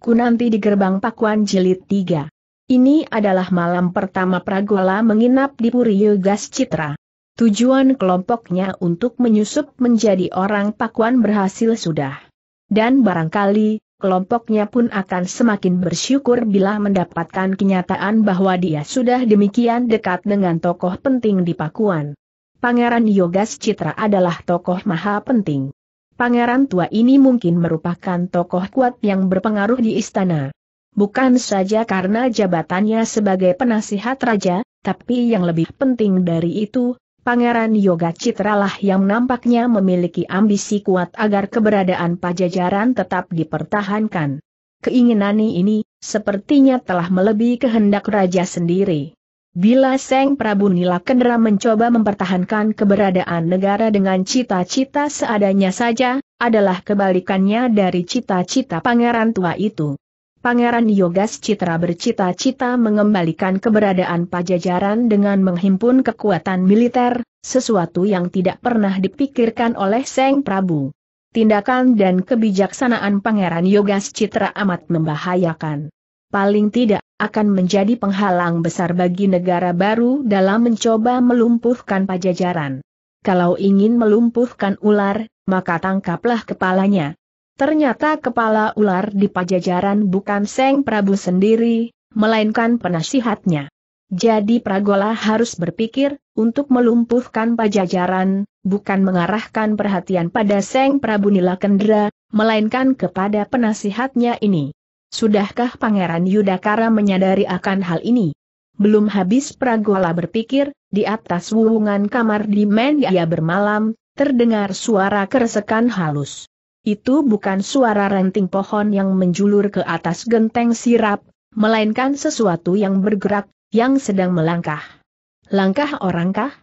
Ku nanti di gerbang Pakuan Jilid 3. Ini adalah malam pertama Pragola menginap di Puri Yugas Citra. Tujuan kelompoknya untuk menyusup menjadi orang Pakuan berhasil sudah. Dan barangkali, kelompoknya pun akan semakin bersyukur bila mendapatkan kenyataan bahwa dia sudah demikian dekat dengan tokoh penting di Pakuan. Pangeran Yogas Citra adalah tokoh maha penting pangeran tua ini mungkin merupakan tokoh kuat yang berpengaruh di istana. Bukan saja karena jabatannya sebagai penasihat raja, tapi yang lebih penting dari itu, Pangeran Yoga Citralah yang nampaknya memiliki ambisi kuat agar keberadaan pajajaran tetap dipertahankan. Keinginan ini, sepertinya telah melebihi kehendak raja sendiri. Bila Seng Prabu Nila Kendra mencoba mempertahankan keberadaan negara dengan cita-cita seadanya saja, adalah kebalikannya dari cita-cita pangeran tua itu. Pangeran Yogas Citra bercita-cita mengembalikan keberadaan pajajaran dengan menghimpun kekuatan militer, sesuatu yang tidak pernah dipikirkan oleh Seng Prabu. Tindakan dan kebijaksanaan Pangeran Yogas Citra amat membahayakan paling tidak akan menjadi penghalang besar bagi negara baru dalam mencoba melumpuhkan pajajaran. Kalau ingin melumpuhkan ular, maka tangkaplah kepalanya. Ternyata kepala ular di pajajaran bukan Seng Prabu sendiri, melainkan penasihatnya. Jadi Pragola harus berpikir, untuk melumpuhkan pajajaran, bukan mengarahkan perhatian pada Seng Prabu Nila Kendra, melainkan kepada penasihatnya ini. Sudahkah Pangeran Yudakara menyadari akan hal ini? Belum habis Pragola berpikir, di atas wuhungan kamar di men ia bermalam, terdengar suara keresekan halus. Itu bukan suara renting pohon yang menjulur ke atas genteng sirap, melainkan sesuatu yang bergerak, yang sedang melangkah. Langkah orangkah?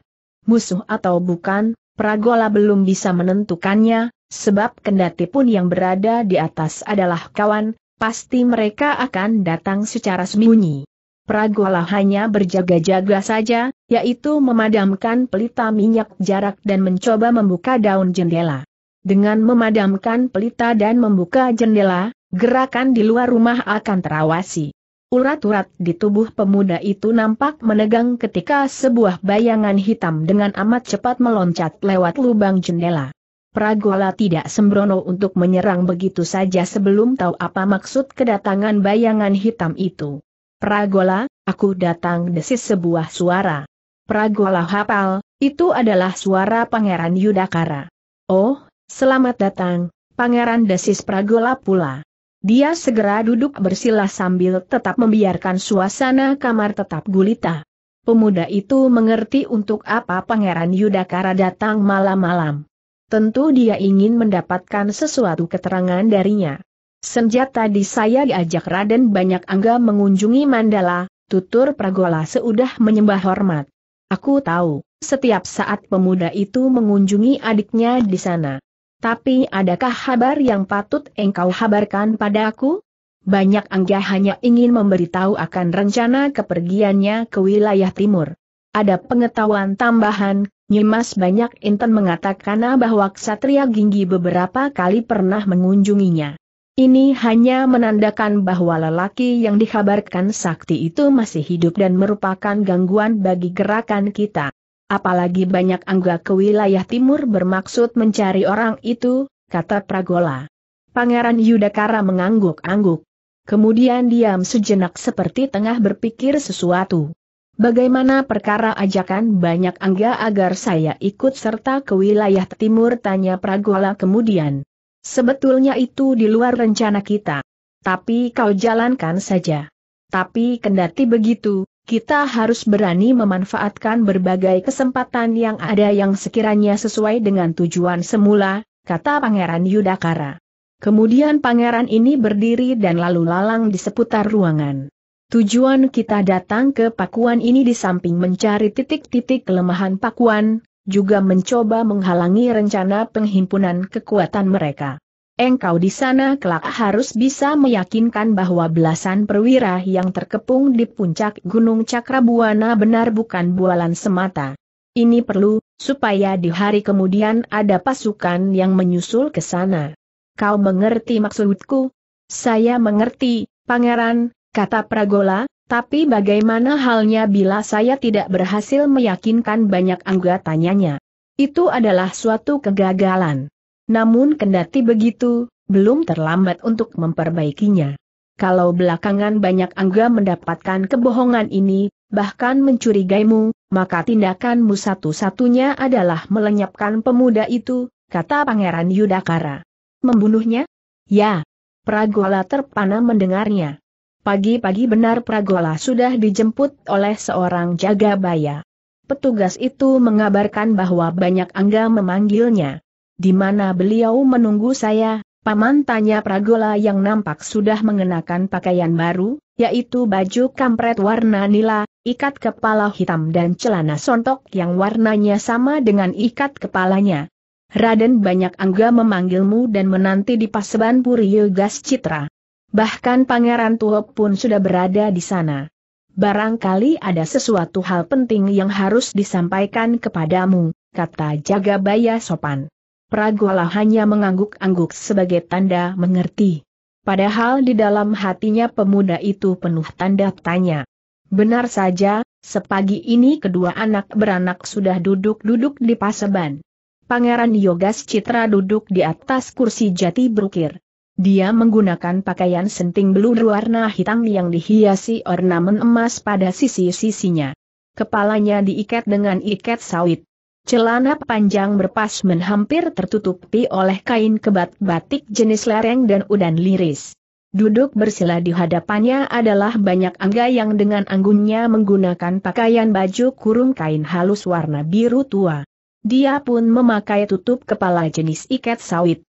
Musuh atau bukan, Pragola belum bisa menentukannya, sebab kendati pun yang berada di atas adalah kawan, pasti mereka akan datang secara sembunyi. Pragola hanya berjaga-jaga saja, yaitu memadamkan pelita minyak jarak dan mencoba membuka daun jendela. Dengan memadamkan pelita dan membuka jendela, gerakan di luar rumah akan terawasi. Urat-urat di tubuh pemuda itu nampak menegang ketika sebuah bayangan hitam dengan amat cepat meloncat lewat lubang jendela. Pragola tidak sembrono untuk menyerang begitu saja sebelum tahu apa maksud kedatangan bayangan hitam itu. Pragola, aku datang desis sebuah suara. Pragola hafal, itu adalah suara Pangeran Yudakara. Oh, selamat datang, Pangeran desis Pragola pula. Dia segera duduk bersila sambil tetap membiarkan suasana kamar tetap gulita. Pemuda itu mengerti untuk apa Pangeran Yudakara datang malam-malam. Tentu dia ingin mendapatkan sesuatu keterangan darinya. Senjata tadi saya diajak Raden Banyak Angga mengunjungi Mandala, tutur Pragola seudah menyembah hormat. Aku tahu, setiap saat pemuda itu mengunjungi adiknya di sana. Tapi adakah kabar yang patut engkau habarkan pada aku? Banyak Angga hanya ingin memberitahu akan rencana kepergiannya ke wilayah timur. Ada pengetahuan tambahan Nyimas banyak intan mengatakan bahwa Ksatria Ginggi beberapa kali pernah mengunjunginya. Ini hanya menandakan bahwa lelaki yang dikabarkan sakti itu masih hidup dan merupakan gangguan bagi gerakan kita. Apalagi banyak angga ke wilayah timur bermaksud mencari orang itu, kata Pragola. Pangeran Yudakara mengangguk-angguk. Kemudian diam sejenak seperti tengah berpikir sesuatu. Bagaimana perkara ajakan banyak angga agar saya ikut serta ke wilayah timur tanya Pragola kemudian. Sebetulnya itu di luar rencana kita. Tapi kau jalankan saja. Tapi kendati begitu, kita harus berani memanfaatkan berbagai kesempatan yang ada yang sekiranya sesuai dengan tujuan semula, kata Pangeran Yudakara. Kemudian pangeran ini berdiri dan lalu lalang di seputar ruangan. Tujuan kita datang ke Pakuan ini di samping mencari titik-titik kelemahan Pakuan, juga mencoba menghalangi rencana penghimpunan kekuatan mereka. Engkau di sana kelak harus bisa meyakinkan bahwa belasan perwira yang terkepung di puncak Gunung Cakrabuana benar bukan bualan semata. Ini perlu, supaya di hari kemudian ada pasukan yang menyusul ke sana. Kau mengerti maksudku? Saya mengerti, Pangeran, kata Pragola, tapi bagaimana halnya bila saya tidak berhasil meyakinkan banyak anggotanya? Itu adalah suatu kegagalan. Namun kendati begitu, belum terlambat untuk memperbaikinya. Kalau belakangan banyak angga mendapatkan kebohongan ini, bahkan mencurigaimu, maka tindakanmu satu-satunya adalah melenyapkan pemuda itu, kata Pangeran Yudakara. Membunuhnya? Ya. Pragola terpana mendengarnya. Pagi-pagi benar Pragola sudah dijemput oleh seorang jaga baya. Petugas itu mengabarkan bahwa banyak angga memanggilnya. Di mana beliau menunggu saya, paman tanya Pragola yang nampak sudah mengenakan pakaian baru, yaitu baju kampret warna nila, ikat kepala hitam dan celana sontok yang warnanya sama dengan ikat kepalanya. Raden banyak angga memanggilmu dan menanti di paseban Puri Gas Citra. Bahkan Pangeran Tuho pun sudah berada di sana. Barangkali ada sesuatu hal penting yang harus disampaikan kepadamu, kata Jagabaya sopan. Pragola hanya mengangguk-angguk sebagai tanda mengerti. Padahal di dalam hatinya pemuda itu penuh tanda tanya. Benar saja, sepagi ini kedua anak beranak sudah duduk-duduk di paseban. Pangeran Yogas Citra duduk di atas kursi jati berukir. Dia menggunakan pakaian senting belur warna hitam yang dihiasi ornamen emas pada sisi-sisinya. Kepalanya diikat dengan ikat sawit. Celana panjang berpasmen hampir tertutupi oleh kain kebat batik jenis lereng dan udan liris. Duduk bersila di hadapannya adalah banyak angga yang dengan anggunnya menggunakan pakaian baju kurung kain halus warna biru tua. Dia pun memakai tutup kepala jenis ikat sawit.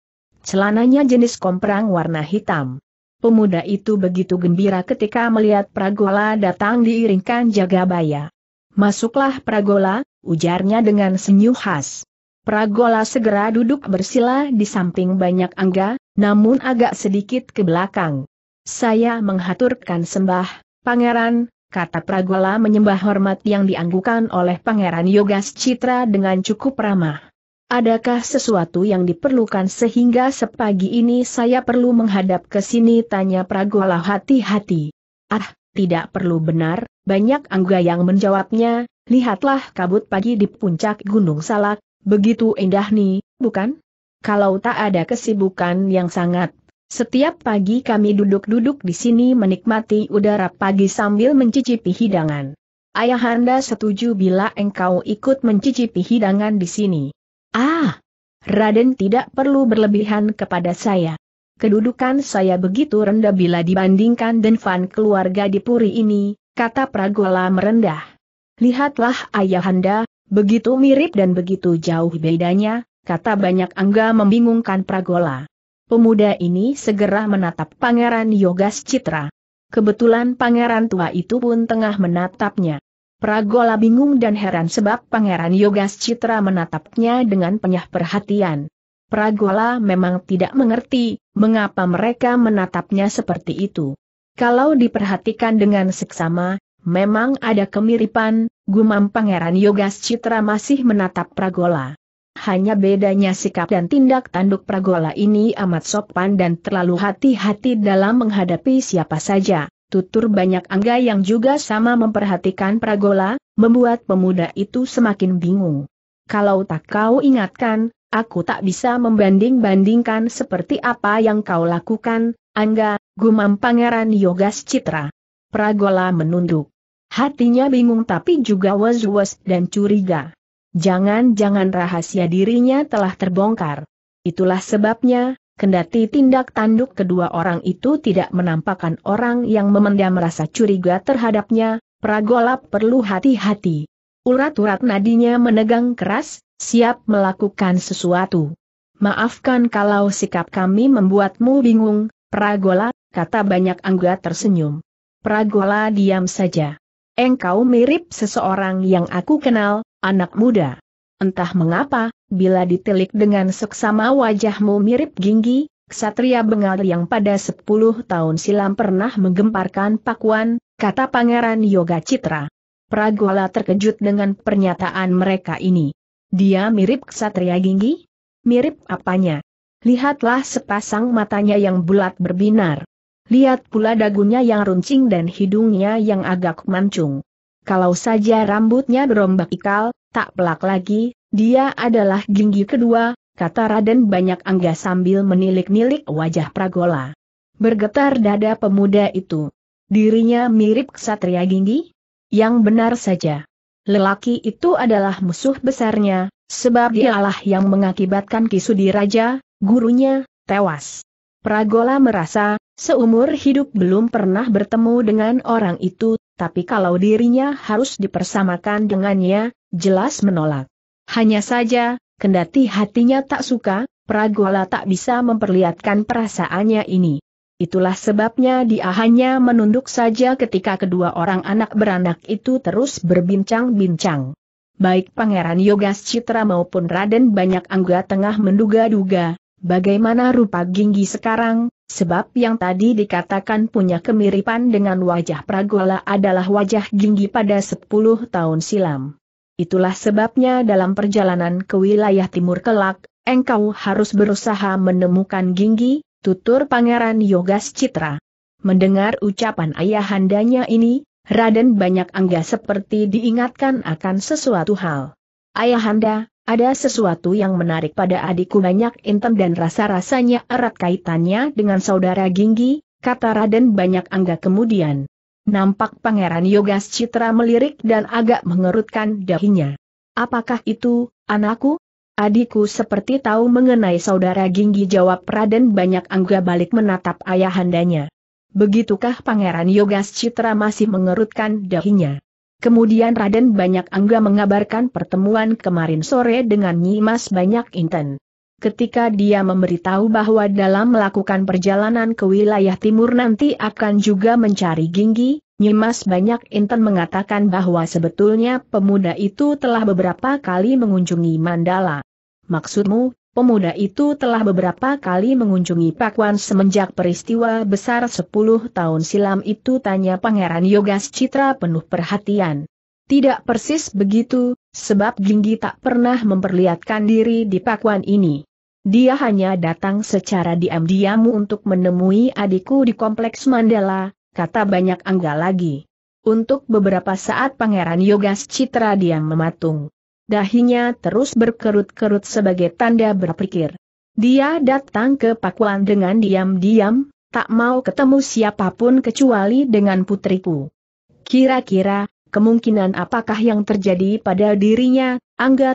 Celananya jenis komprang warna hitam. Pemuda itu begitu gembira ketika melihat Pragola datang diiringkan Jagabaya. Masuklah Pragola, ujarnya dengan senyum khas. Pragola segera duduk bersila di samping banyak angga, namun agak sedikit ke belakang. Saya menghaturkan sembah, pangeran, kata Pragola menyembah hormat yang dianggukan oleh pangeran Yogas Citra dengan cukup ramah. Adakah sesuatu yang diperlukan sehingga sepagi ini saya perlu menghadap ke sini? Tanya Pragola hati-hati. Ah, tidak perlu benar, banyak angga yang menjawabnya, lihatlah kabut pagi di puncak Gunung Salak, begitu indah nih, bukan? Kalau tak ada kesibukan yang sangat, setiap pagi kami duduk-duduk di sini menikmati udara pagi sambil mencicipi hidangan. Ayahanda setuju bila engkau ikut mencicipi hidangan di sini. Ah, Raden tidak perlu berlebihan kepada saya. Kedudukan saya begitu rendah bila dibandingkan dengan keluarga di Puri ini, kata Pragola merendah. Lihatlah ayahanda, begitu mirip dan begitu jauh bedanya, kata banyak angga membingungkan Pragola. Pemuda ini segera menatap Pangeran Yogas Citra. Kebetulan pangeran tua itu pun tengah menatapnya. Pragola bingung dan heran sebab Pangeran Yogas Citra menatapnya dengan penyah perhatian. Pragola memang tidak mengerti, mengapa mereka menatapnya seperti itu. Kalau diperhatikan dengan seksama, memang ada kemiripan, gumam Pangeran Yogas Citra masih menatap Pragola. Hanya bedanya sikap dan tindak tanduk Pragola ini amat sopan dan terlalu hati-hati dalam menghadapi siapa saja tutur banyak angga yang juga sama memperhatikan Pragola, membuat pemuda itu semakin bingung. Kalau tak kau ingatkan, aku tak bisa membanding-bandingkan seperti apa yang kau lakukan, Angga, gumam Pangeran Yogas Citra. Pragola menunduk. Hatinya bingung tapi juga was-was dan curiga. Jangan-jangan rahasia dirinya telah terbongkar. Itulah sebabnya, Kendati tindak tanduk kedua orang itu tidak menampakkan orang yang memendam rasa curiga terhadapnya, Pragolap perlu hati-hati. Urat-urat nadinya menegang keras, siap melakukan sesuatu. Maafkan kalau sikap kami membuatmu bingung, Pragola, kata banyak angga tersenyum. Pragola diam saja. Engkau mirip seseorang yang aku kenal, anak muda. Entah mengapa, bila ditilik dengan seksama wajahmu mirip Ginggi, Ksatria Bengal yang pada 10 tahun silam pernah menggemparkan pakuan, kata Pangeran Yoga Citra. Pragola terkejut dengan pernyataan mereka ini. Dia mirip Ksatria Ginggi? Mirip apanya? Lihatlah sepasang matanya yang bulat berbinar. Lihat pula dagunya yang runcing dan hidungnya yang agak mancung. Kalau saja rambutnya berombak ikal, Tak pelak lagi, dia adalah ginggi kedua, kata Raden banyak angga sambil menilik-nilik wajah Pragola. Bergetar dada pemuda itu. Dirinya mirip ksatria ginggi? Yang benar saja. Lelaki itu adalah musuh besarnya, sebab dialah yang mengakibatkan Kisudi Raja, gurunya, tewas. Pragola merasa, seumur hidup belum pernah bertemu dengan orang itu, tapi kalau dirinya harus dipersamakan dengannya, jelas menolak. Hanya saja, kendati hatinya tak suka, Pragola tak bisa memperlihatkan perasaannya ini. Itulah sebabnya dia hanya menunduk saja ketika kedua orang anak beranak itu terus berbincang-bincang. Baik Pangeran Yogas Citra maupun Raden Banyak Angga tengah menduga-duga, Bagaimana rupa Ginggi sekarang, sebab yang tadi dikatakan punya kemiripan dengan wajah Pragola adalah wajah Ginggi pada 10 tahun silam. Itulah sebabnya dalam perjalanan ke wilayah timur kelak, engkau harus berusaha menemukan Ginggi, tutur Pangeran Yogas Citra. Mendengar ucapan ayahandanya ini, Raden banyak angga seperti diingatkan akan sesuatu hal. Ayahanda, ada sesuatu yang menarik pada adikku banyak intan dan rasa-rasanya erat kaitannya dengan saudara Ginggi, kata Raden banyak angga kemudian. Nampak Pangeran Yogas Citra melirik dan agak mengerutkan dahinya. Apakah itu, anakku? Adikku seperti tahu mengenai saudara Ginggi jawab Raden banyak angga balik menatap ayahandanya. Begitukah Pangeran Yogas Citra masih mengerutkan dahinya? Kemudian Raden Banyak Angga mengabarkan pertemuan kemarin sore dengan Nyimas Banyak Inten. Ketika dia memberitahu bahwa dalam melakukan perjalanan ke wilayah timur nanti akan juga mencari Ginggi, Nyimas Banyak Inten mengatakan bahwa sebetulnya pemuda itu telah beberapa kali mengunjungi Mandala. Maksudmu, Pemuda itu telah beberapa kali mengunjungi Pakuan semenjak peristiwa besar 10 tahun silam itu tanya Pangeran Yogas Citra penuh perhatian. Tidak persis begitu, sebab Ginggi tak pernah memperlihatkan diri di Pakuan ini. Dia hanya datang secara diam-diam untuk menemui adikku di kompleks Mandala, kata banyak angga lagi. Untuk beberapa saat Pangeran Yogas Citra diam mematung dahinya terus berkerut-kerut sebagai tanda berpikir. Dia datang ke Pakuan dengan diam-diam, tak mau ketemu siapapun kecuali dengan putriku. Kira-kira, kemungkinan apakah yang terjadi pada dirinya,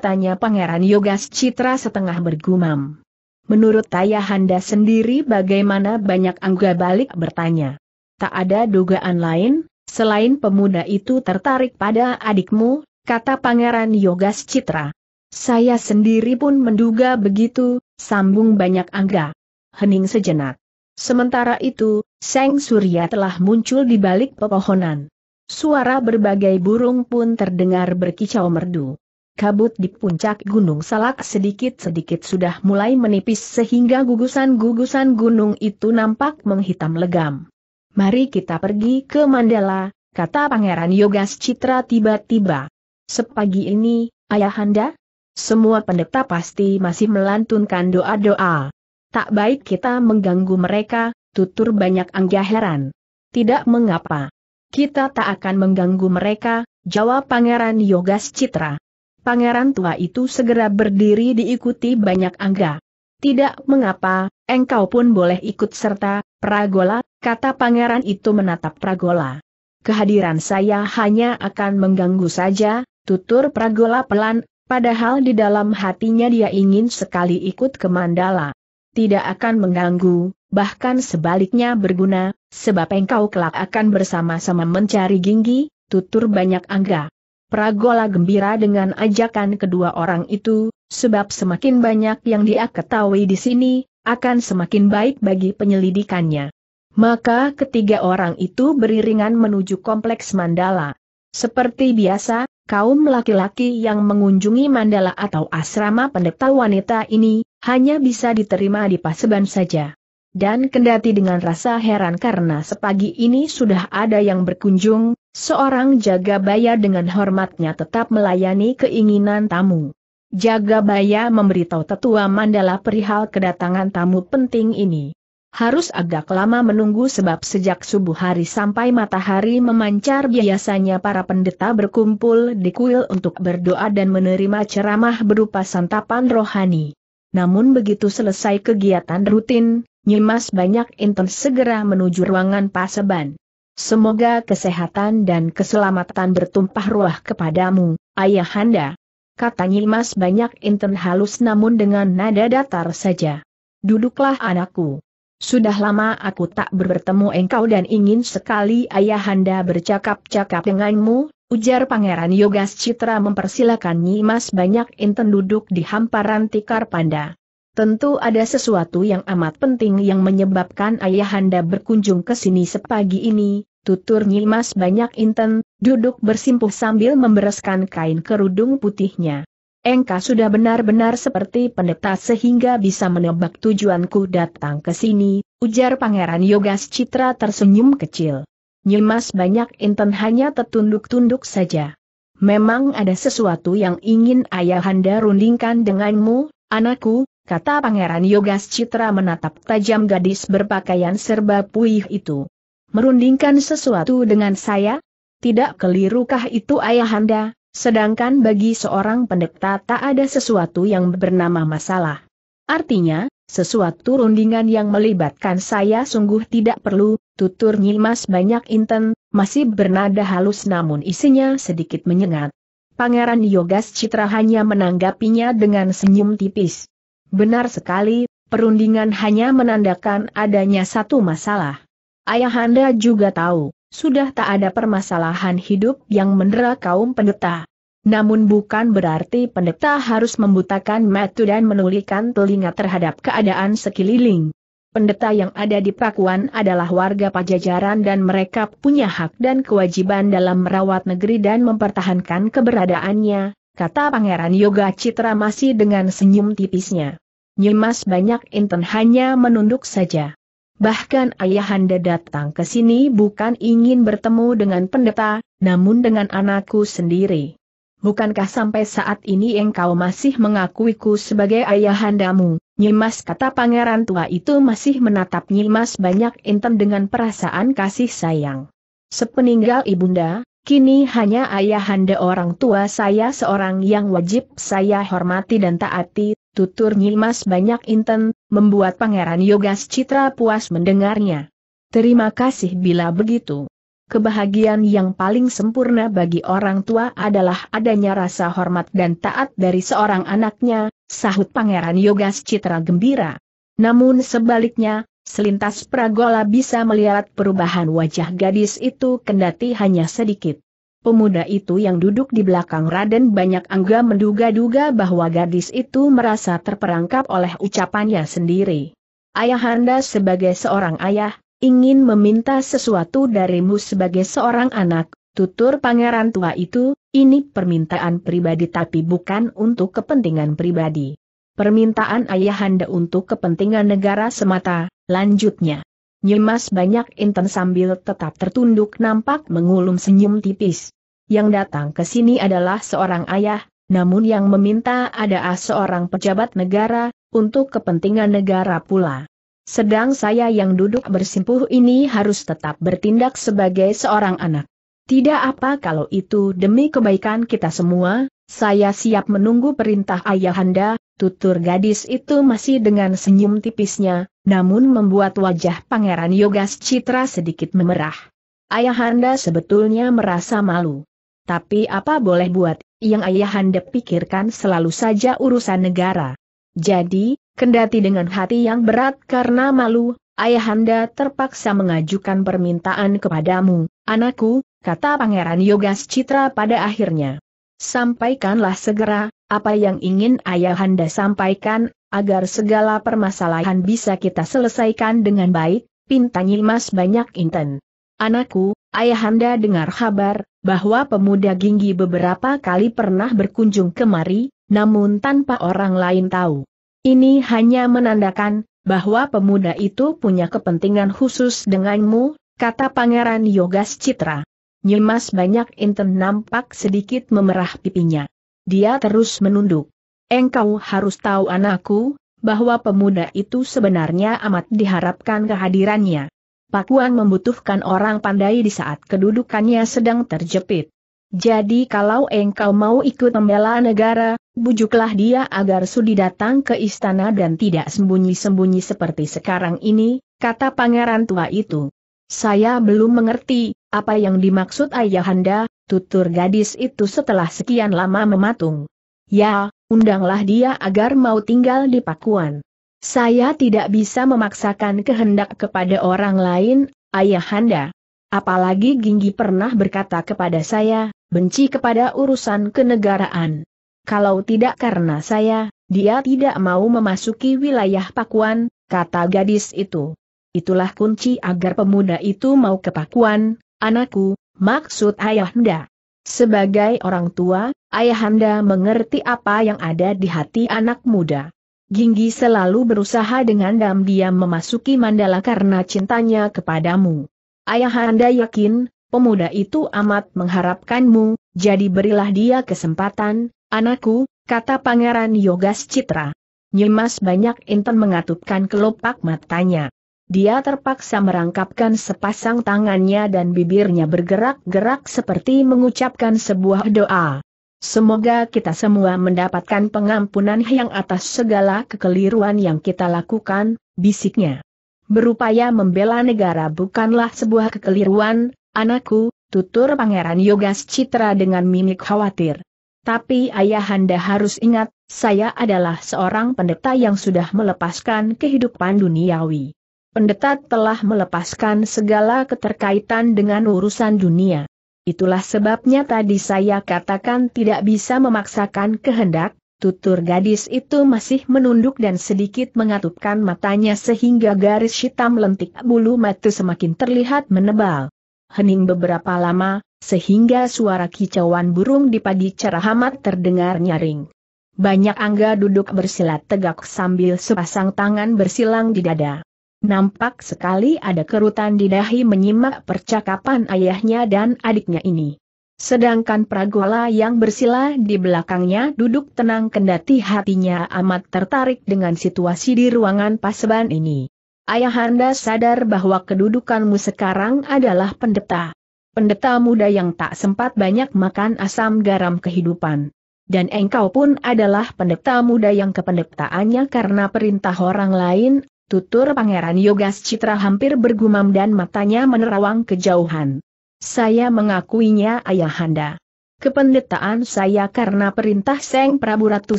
tanya Pangeran Yogas Citra setengah bergumam. Menurut Handa sendiri bagaimana banyak angga balik bertanya. Tak ada dugaan lain, selain pemuda itu tertarik pada adikmu, kata Pangeran Yogas Citra. Saya sendiri pun menduga begitu, sambung banyak angga. Hening sejenak. Sementara itu, Seng Surya telah muncul di balik pepohonan. Suara berbagai burung pun terdengar berkicau merdu. Kabut di puncak Gunung Salak sedikit-sedikit sudah mulai menipis sehingga gugusan-gugusan gunung itu nampak menghitam legam. Mari kita pergi ke Mandala, kata Pangeran Yogas Citra tiba-tiba. Sepagi ini, Ayahanda, semua pendeta pasti masih melantunkan doa-doa. Tak baik kita mengganggu mereka, tutur banyak angga heran. Tidak mengapa. Kita tak akan mengganggu mereka, jawab Pangeran Yogas Citra. Pangeran tua itu segera berdiri diikuti banyak angga. Tidak mengapa, engkau pun boleh ikut serta, Pragola, kata pangeran itu menatap Pragola. Kehadiran saya hanya akan mengganggu saja, tutur Pragola pelan, padahal di dalam hatinya dia ingin sekali ikut ke Mandala. Tidak akan mengganggu, bahkan sebaliknya berguna, sebab engkau kelak akan bersama-sama mencari Ginggi, tutur banyak angga. Pragola gembira dengan ajakan kedua orang itu, sebab semakin banyak yang dia ketahui di sini, akan semakin baik bagi penyelidikannya. Maka ketiga orang itu beriringan menuju kompleks Mandala. Seperti biasa, kaum laki-laki yang mengunjungi mandala atau asrama pendeta wanita ini, hanya bisa diterima di paseban saja. Dan kendati dengan rasa heran karena sepagi ini sudah ada yang berkunjung, seorang jaga baya dengan hormatnya tetap melayani keinginan tamu. Jaga baya memberitahu tetua mandala perihal kedatangan tamu penting ini. Harus agak lama menunggu sebab sejak subuh hari sampai matahari memancar biasanya para pendeta berkumpul di kuil untuk berdoa dan menerima ceramah berupa santapan rohani. Namun begitu selesai kegiatan rutin, Nyimas banyak inten segera menuju ruangan paseban. Semoga kesehatan dan keselamatan bertumpah ruah kepadamu, ayahanda. Kata Nyimas banyak inten halus namun dengan nada datar saja. Duduklah anakku. Sudah lama aku tak bertemu engkau dan ingin sekali ayahanda bercakap-cakap denganmu, ujar Pangeran Yogas Citra mempersilakan Nyimas banyak inten duduk di hamparan tikar panda. Tentu ada sesuatu yang amat penting yang menyebabkan ayahanda berkunjung ke sini sepagi ini, tutur Nyimas banyak inten, duduk bersimpuh sambil membereskan kain kerudung putihnya. Engkau sudah benar-benar seperti pendeta sehingga bisa menebak tujuanku datang ke sini, ujar Pangeran Yogas Citra tersenyum kecil. Nyimas banyak inten hanya tertunduk-tunduk saja. Memang ada sesuatu yang ingin ayahanda rundingkan denganmu, anakku, kata Pangeran Yogas Citra menatap tajam gadis berpakaian serba puih itu. Merundingkan sesuatu dengan saya? Tidak kelirukah itu ayahanda? Sedangkan bagi seorang pendeta tak ada sesuatu yang bernama masalah. Artinya, sesuatu rundingan yang melibatkan saya sungguh tidak perlu, tutur Nyimas banyak inten, masih bernada halus namun isinya sedikit menyengat. Pangeran Yogas Citra hanya menanggapinya dengan senyum tipis. Benar sekali, perundingan hanya menandakan adanya satu masalah. Ayahanda juga tahu, sudah tak ada permasalahan hidup yang mendera kaum pendeta. Namun bukan berarti pendeta harus membutakan mata dan menulikan telinga terhadap keadaan sekililing. Pendeta yang ada di Pakuan adalah warga pajajaran dan mereka punya hak dan kewajiban dalam merawat negeri dan mempertahankan keberadaannya, kata Pangeran Yoga Citra masih dengan senyum tipisnya. Nyimas banyak inten hanya menunduk saja. Bahkan ayahanda datang ke sini bukan ingin bertemu dengan pendeta, namun dengan anakku sendiri. Bukankah sampai saat ini engkau masih mengakuiku sebagai ayahandamu? Nyimas kata pangeran tua itu masih menatap Nyimas banyak intem dengan perasaan kasih sayang. Sepeninggal ibunda, kini hanya ayahanda orang tua saya seorang yang wajib saya hormati dan taati, tutur Nyimas banyak inten, membuat Pangeran Yogas Citra puas mendengarnya. Terima kasih bila begitu. Kebahagiaan yang paling sempurna bagi orang tua adalah adanya rasa hormat dan taat dari seorang anaknya, sahut Pangeran Yogas Citra gembira. Namun sebaliknya, selintas Pragola bisa melihat perubahan wajah gadis itu kendati hanya sedikit. Pemuda itu yang duduk di belakang Raden banyak angga menduga-duga bahwa gadis itu merasa terperangkap oleh ucapannya sendiri. Ayahanda sebagai seorang ayah, ingin meminta sesuatu darimu sebagai seorang anak, tutur pangeran tua itu, ini permintaan pribadi tapi bukan untuk kepentingan pribadi. Permintaan ayahanda untuk kepentingan negara semata, lanjutnya. Nyimas banyak inten sambil tetap tertunduk nampak mengulum senyum tipis. Yang datang ke sini adalah seorang ayah, namun yang meminta ada seorang pejabat negara, untuk kepentingan negara pula. Sedang saya yang duduk bersimpuh ini harus tetap bertindak sebagai seorang anak. Tidak apa kalau itu demi kebaikan kita semua, saya siap menunggu perintah ayahanda, tutur gadis itu masih dengan senyum tipisnya, namun membuat wajah Pangeran Yogas Citra sedikit memerah. Ayahanda sebetulnya merasa malu. Tapi apa boleh buat, yang ayahanda pikirkan selalu saja urusan negara. Jadi, kendati dengan hati yang berat karena malu, ayahanda terpaksa mengajukan permintaan kepadamu, anakku, kata Pangeran Yogas Citra pada akhirnya. Sampaikanlah segera, apa yang ingin ayahanda sampaikan, agar segala permasalahan bisa kita selesaikan dengan baik, pinta Nyimas banyak inten. Anakku, ayahanda dengar kabar, bahwa pemuda Ginggi beberapa kali pernah berkunjung kemari, namun tanpa orang lain tahu. Ini hanya menandakan, bahwa pemuda itu punya kepentingan khusus denganmu, kata Pangeran Yogas Citra. Nyimas banyak inten nampak sedikit memerah pipinya. Dia terus menunduk. Engkau harus tahu anakku, bahwa pemuda itu sebenarnya amat diharapkan kehadirannya. Pakuan membutuhkan orang pandai di saat kedudukannya sedang terjepit. Jadi kalau engkau mau ikut membela negara, bujuklah dia agar sudi datang ke istana dan tidak sembunyi-sembunyi seperti sekarang ini, kata pangeran tua itu. Saya belum mengerti, apa yang dimaksud ayahanda, tutur gadis itu setelah sekian lama mematung. Ya, undanglah dia agar mau tinggal di Pakuan. Saya tidak bisa memaksakan kehendak kepada orang lain, ayahanda. Apalagi Ginggi pernah berkata kepada saya, benci kepada urusan kenegaraan. Kalau tidak karena saya, dia tidak mau memasuki wilayah Pakuan, kata gadis itu. Itulah kunci agar pemuda itu mau ke Pakuan, anakku, maksud ayahanda. Sebagai orang tua, Ayahanda mengerti apa yang ada di hati anak muda. Ginggi selalu berusaha dengan diam-diam memasuki mandala karena cintanya kepadamu. Ayahanda yakin, pemuda itu amat mengharapkanmu, jadi berilah dia kesempatan, anakku, kata Pangeran Yogas Citra. Nyimas banyak inten mengatupkan kelopak matanya. Dia terpaksa merangkapkan sepasang tangannya dan bibirnya bergerak-gerak seperti mengucapkan sebuah doa. Semoga kita semua mendapatkan pengampunan yang atas segala kekeliruan yang kita lakukan, bisiknya. Berupaya membela negara bukanlah sebuah kekeliruan, anakku, tutur Pangeran Yogas Citra dengan mimik khawatir. Tapi ayahanda harus ingat, saya adalah seorang pendeta yang sudah melepaskan kehidupan duniawi pendeta telah melepaskan segala keterkaitan dengan urusan dunia. Itulah sebabnya tadi saya katakan tidak bisa memaksakan kehendak, tutur gadis itu masih menunduk dan sedikit mengatupkan matanya sehingga garis hitam lentik bulu mata semakin terlihat menebal. Hening beberapa lama, sehingga suara kicauan burung di pagi cerah amat terdengar nyaring. Banyak angga duduk bersilat tegak sambil sepasang tangan bersilang di dada. Nampak sekali ada kerutan di dahi menyimak percakapan ayahnya dan adiknya ini. Sedangkan Pragola yang bersila di belakangnya duduk tenang kendati hatinya amat tertarik dengan situasi di ruangan paseban ini. Ayah Ayahanda sadar bahwa kedudukanmu sekarang adalah pendeta. Pendeta muda yang tak sempat banyak makan asam garam kehidupan. Dan engkau pun adalah pendeta muda yang kependetaannya karena perintah orang lain Tutur Pangeran Yogas Citra hampir bergumam dan matanya menerawang kejauhan. Saya mengakuinya ayahanda. Kependetaan saya karena perintah Seng Prabu Ratu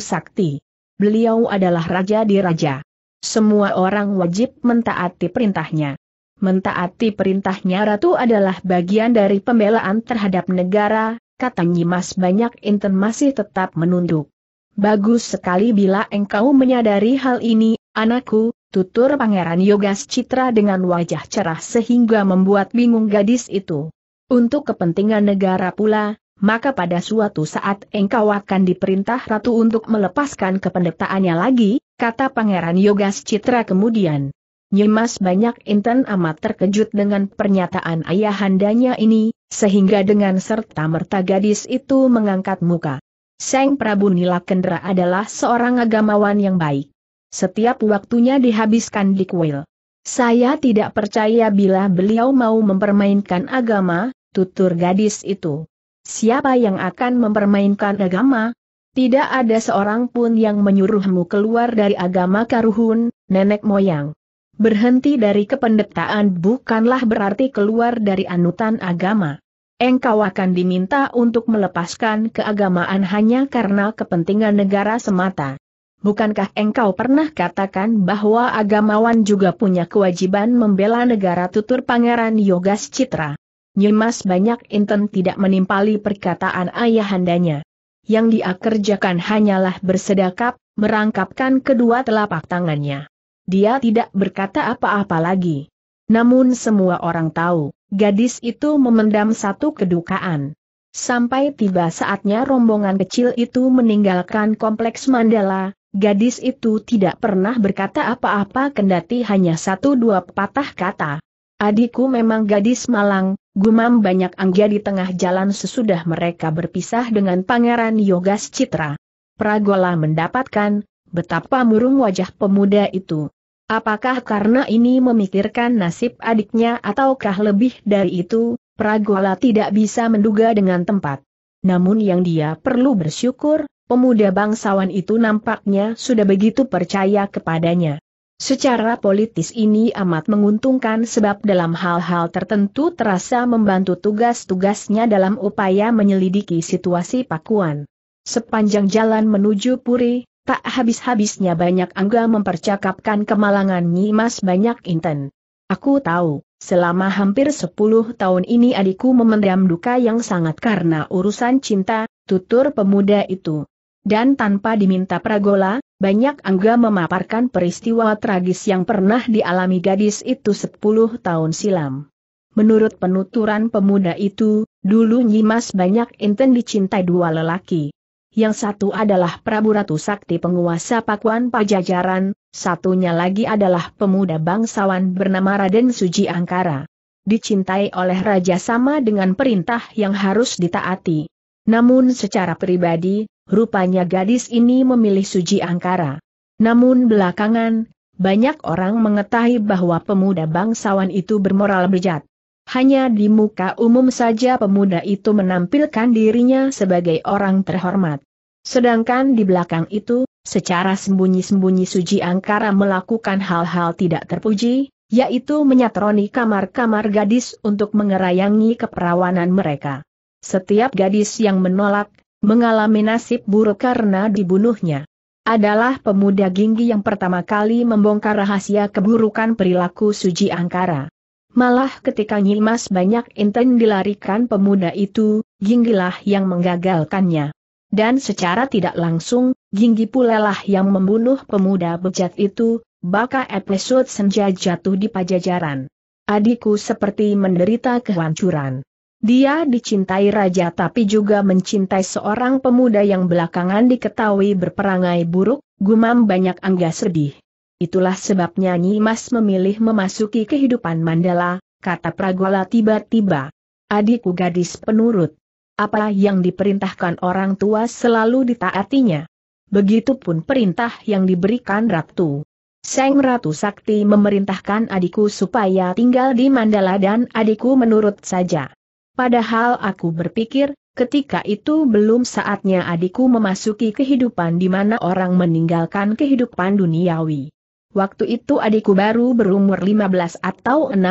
Sakti. Beliau adalah raja di raja. Semua orang wajib mentaati perintahnya. Mentaati perintahnya ratu adalah bagian dari pembelaan terhadap negara, kata Nyimas banyak inten masih tetap menunduk. Bagus sekali bila engkau menyadari hal ini, anakku, tutur Pangeran Yogas Citra dengan wajah cerah sehingga membuat bingung gadis itu. Untuk kepentingan negara pula, maka pada suatu saat engkau akan diperintah ratu untuk melepaskan kependetaannya lagi, kata Pangeran Yogas Citra kemudian. Nyimas banyak intan amat terkejut dengan pernyataan ayahandanya ini, sehingga dengan serta-merta gadis itu mengangkat muka. Seng Prabu Nilakendra adalah seorang agamawan yang baik. Setiap waktunya dihabiskan di kuil. Saya tidak percaya bila beliau mau mempermainkan agama, tutur gadis itu. Siapa yang akan mempermainkan agama? Tidak ada seorang pun yang menyuruhmu keluar dari agama karuhun, nenek moyang. Berhenti dari kependetaan bukanlah berarti keluar dari anutan agama. Engkau akan diminta untuk melepaskan keagamaan hanya karena kepentingan negara semata. Bukankah engkau pernah katakan bahwa agamawan juga punya kewajiban membela negara tutur Pangeran Yogas Citra? Nyimas banyak inten tidak menimpali perkataan ayahandanya. Yang dia kerjakan hanyalah bersedekap, merangkapkan kedua telapak tangannya. Dia tidak berkata apa-apa lagi. Namun semua orang tahu, gadis itu memendam satu kedukaan. Sampai tiba saatnya rombongan kecil itu meninggalkan kompleks Mandala, Gadis itu tidak pernah berkata apa-apa kendati hanya satu dua patah kata. Adikku memang gadis malang, gumam banyak anggia di tengah jalan sesudah mereka berpisah dengan Pangeran Yogas Citra. Pragola mendapatkan betapa murung wajah pemuda itu. Apakah karena ini memikirkan nasib adiknya ataukah lebih dari itu, Pragola tidak bisa menduga dengan tempat. Namun yang dia perlu bersyukur, pemuda bangsawan itu nampaknya sudah begitu percaya kepadanya. Secara politis ini amat menguntungkan sebab dalam hal-hal tertentu terasa membantu tugas-tugasnya dalam upaya menyelidiki situasi Pakuan. Sepanjang jalan menuju Puri, tak habis-habisnya banyak angga mempercakapkan kemalangan Nyimas banyak inten. Aku tahu, selama hampir 10 tahun ini adikku memendam duka yang sangat karena urusan cinta, tutur pemuda itu. Dan tanpa diminta Pragola, banyak angga memaparkan peristiwa tragis yang pernah dialami gadis itu 10 tahun silam. Menurut penuturan pemuda itu, dulu Nyimas banyak inten dicintai dua lelaki. Yang satu adalah Prabu Ratu Sakti penguasa Pakuan Pajajaran, satunya lagi adalah pemuda bangsawan bernama Raden Suji Angkara. Dicintai oleh raja sama dengan perintah yang harus ditaati. Namun secara pribadi, rupanya gadis ini memilih Suji Angkara. Namun belakangan, banyak orang mengetahui bahwa pemuda bangsawan itu bermoral bejat. Hanya di muka umum saja pemuda itu menampilkan dirinya sebagai orang terhormat. Sedangkan di belakang itu, secara sembunyi-sembunyi Suji Angkara melakukan hal-hal tidak terpuji, yaitu menyatroni kamar-kamar gadis untuk mengerayangi keperawanan mereka. Setiap gadis yang menolak, mengalami nasib buruk karena dibunuhnya. Adalah pemuda Ginggi yang pertama kali membongkar rahasia keburukan perilaku Suji Angkara. Malah ketika Nyimas banyak inten dilarikan pemuda itu, Ginggilah yang menggagalkannya. Dan secara tidak langsung, Ginggi pula lah yang membunuh pemuda bejat itu, baka episode senja jatuh di pajajaran. Adikku seperti menderita kehancuran. Dia dicintai raja tapi juga mencintai seorang pemuda yang belakangan diketahui berperangai buruk, gumam banyak angga sedih. Itulah sebabnya Nyimas memilih memasuki kehidupan Mandala, kata Pragola tiba-tiba. Adikku gadis penurut. Apa yang diperintahkan orang tua selalu ditaatinya. Begitupun perintah yang diberikan Ratu. Seng Ratu Sakti memerintahkan adikku supaya tinggal di Mandala dan adikku menurut saja. Padahal aku berpikir, ketika itu belum saatnya adikku memasuki kehidupan di mana orang meninggalkan kehidupan duniawi. Waktu itu adikku baru berumur 15 atau 16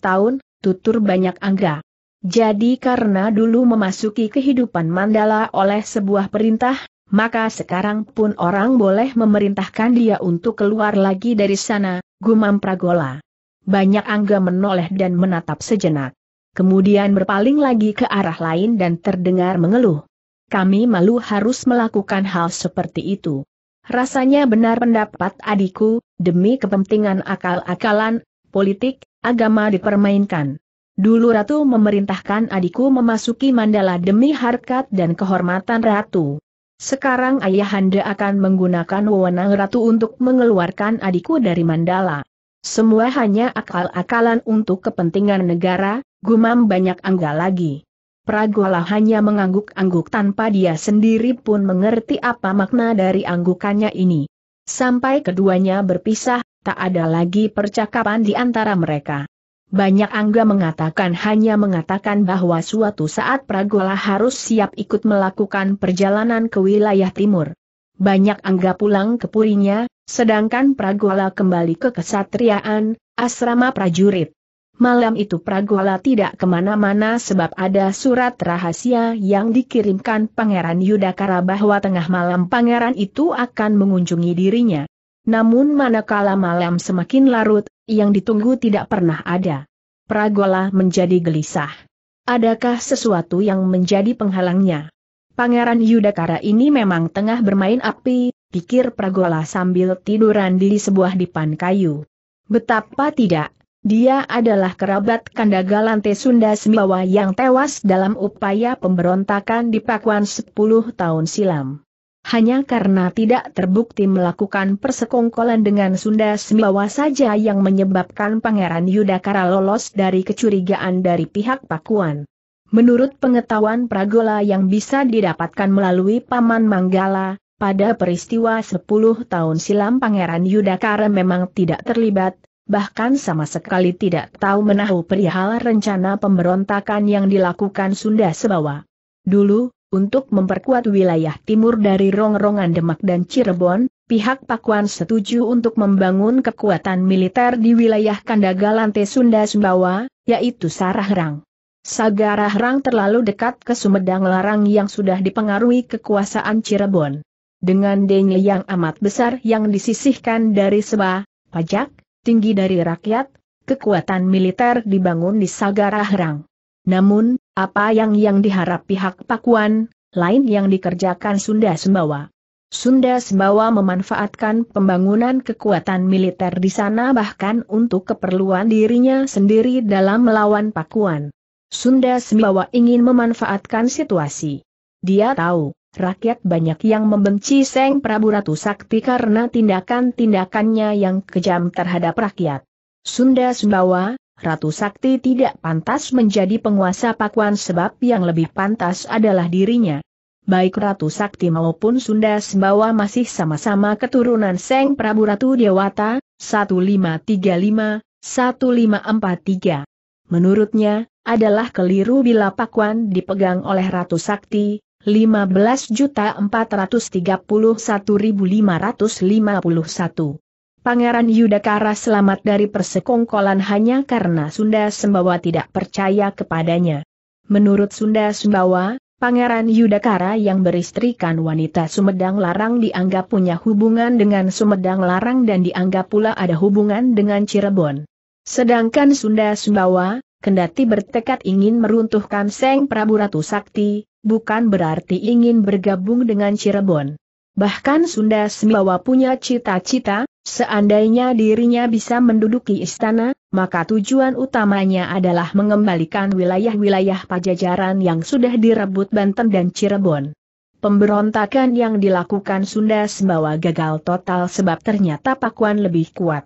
tahun, tutur banyak angga. Jadi karena dulu memasuki kehidupan mandala oleh sebuah perintah, maka sekarang pun orang boleh memerintahkan dia untuk keluar lagi dari sana, gumam Pragola. Banyak angga menoleh dan menatap sejenak kemudian berpaling lagi ke arah lain dan terdengar mengeluh. Kami malu harus melakukan hal seperti itu. Rasanya benar pendapat adikku, demi kepentingan akal-akalan, politik, agama dipermainkan. Dulu Ratu memerintahkan adikku memasuki mandala demi harkat dan kehormatan Ratu. Sekarang Ayahanda akan menggunakan wewenang Ratu untuk mengeluarkan adikku dari mandala. Semua hanya akal-akalan untuk kepentingan negara, gumam banyak angga lagi. Pragola hanya mengangguk-angguk tanpa dia sendiri pun mengerti apa makna dari anggukannya ini. Sampai keduanya berpisah, tak ada lagi percakapan di antara mereka. Banyak angga mengatakan hanya mengatakan bahwa suatu saat Pragola harus siap ikut melakukan perjalanan ke wilayah timur. Banyak angga pulang ke purinya, Sedangkan Pragola kembali ke kesatriaan, asrama prajurit. Malam itu Pragola tidak kemana-mana sebab ada surat rahasia yang dikirimkan Pangeran Yudhakara bahwa tengah malam pangeran itu akan mengunjungi dirinya. Namun manakala malam semakin larut, yang ditunggu tidak pernah ada. Pragola menjadi gelisah. Adakah sesuatu yang menjadi penghalangnya? Pangeran Yudhakara ini memang tengah bermain api, pikir Pragola sambil tiduran di sebuah dipan kayu. Betapa tidak, dia adalah kerabat Kandagalante Sunda Sembawa yang tewas dalam upaya pemberontakan di Pakuan 10 tahun silam. Hanya karena tidak terbukti melakukan persekongkolan dengan Sunda Sembawa saja yang menyebabkan Pangeran Yudhakara lolos dari kecurigaan dari pihak Pakuan. Menurut pengetahuan Pragola yang bisa didapatkan melalui Paman Manggala, pada peristiwa 10 tahun silam Pangeran Yudakara memang tidak terlibat, bahkan sama sekali tidak tahu menahu perihal rencana pemberontakan yang dilakukan Sunda Sebawa. Dulu, untuk memperkuat wilayah timur dari rongrongan Demak dan Cirebon, pihak Pakuan setuju untuk membangun kekuatan militer di wilayah Kandagalante Sunda Sumbawa, yaitu Sarahrang. Sagarahrang terlalu dekat ke Sumedang Larang yang sudah dipengaruhi kekuasaan Cirebon dengan denya yang amat besar yang disisihkan dari seba, pajak, tinggi dari rakyat, kekuatan militer dibangun di Sagara Herang. Namun, apa yang yang diharap pihak Pakuan, lain yang dikerjakan Sunda Sembawa. Sunda Sembawa memanfaatkan pembangunan kekuatan militer di sana bahkan untuk keperluan dirinya sendiri dalam melawan Pakuan. Sunda Sembawa ingin memanfaatkan situasi. Dia tahu, rakyat banyak yang membenci Seng Prabu Ratu Sakti karena tindakan-tindakannya yang kejam terhadap rakyat. Sunda Sumbawa, Ratu Sakti tidak pantas menjadi penguasa Pakuan sebab yang lebih pantas adalah dirinya. Baik Ratu Sakti maupun Sunda Sembawa masih sama-sama keturunan Seng Prabu Ratu Dewata, 1535, 1543. Menurutnya, adalah keliru bila Pakuan dipegang oleh Ratu Sakti, 15.431.551. Pangeran Yudakara selamat dari persekongkolan hanya karena Sunda Sembawa tidak percaya kepadanya. Menurut Sunda Sembawa, Pangeran Yudakara yang beristrikan wanita Sumedang Larang dianggap punya hubungan dengan Sumedang Larang dan dianggap pula ada hubungan dengan Cirebon. Sedangkan Sunda Sumbawa, Kendati bertekad ingin meruntuhkan Seng Prabu Ratu Sakti, bukan berarti ingin bergabung dengan Cirebon. Bahkan Sunda Sembawa punya cita-cita, seandainya dirinya bisa menduduki istana, maka tujuan utamanya adalah mengembalikan wilayah-wilayah pajajaran yang sudah direbut Banten dan Cirebon. Pemberontakan yang dilakukan Sunda Sembawa gagal total sebab ternyata Pakuan lebih kuat